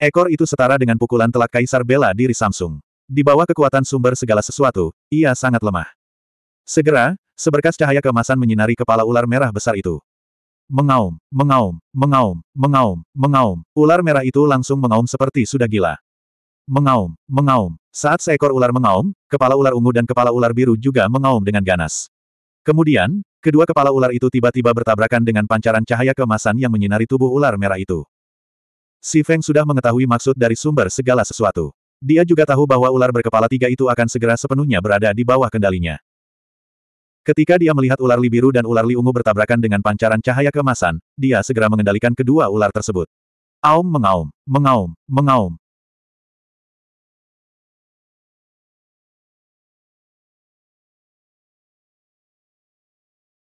Ekor itu setara dengan pukulan telak Kaisar Bela diri Samsung. Di bawah kekuatan sumber segala sesuatu, ia sangat lemah. Segera, seberkas cahaya kemasan menyinari kepala ular merah besar itu. Mengaum, mengaum, mengaum, mengaum, mengaum. Ular merah itu langsung mengaum seperti sudah gila. Mengaum, mengaum. Saat seekor ular mengaum, kepala ular ungu dan kepala ular biru juga mengaum dengan ganas. Kemudian, kedua kepala ular itu tiba-tiba bertabrakan dengan pancaran cahaya kemasan yang menyinari tubuh ular merah itu. Si Feng sudah mengetahui maksud dari sumber segala sesuatu. Dia juga tahu bahwa ular berkepala tiga itu akan segera sepenuhnya berada di bawah kendalinya. Ketika dia melihat ular li biru dan ular li ungu bertabrakan dengan pancaran cahaya kemasan, dia segera mengendalikan kedua ular tersebut. Aum mengaum, mengaum, mengaum.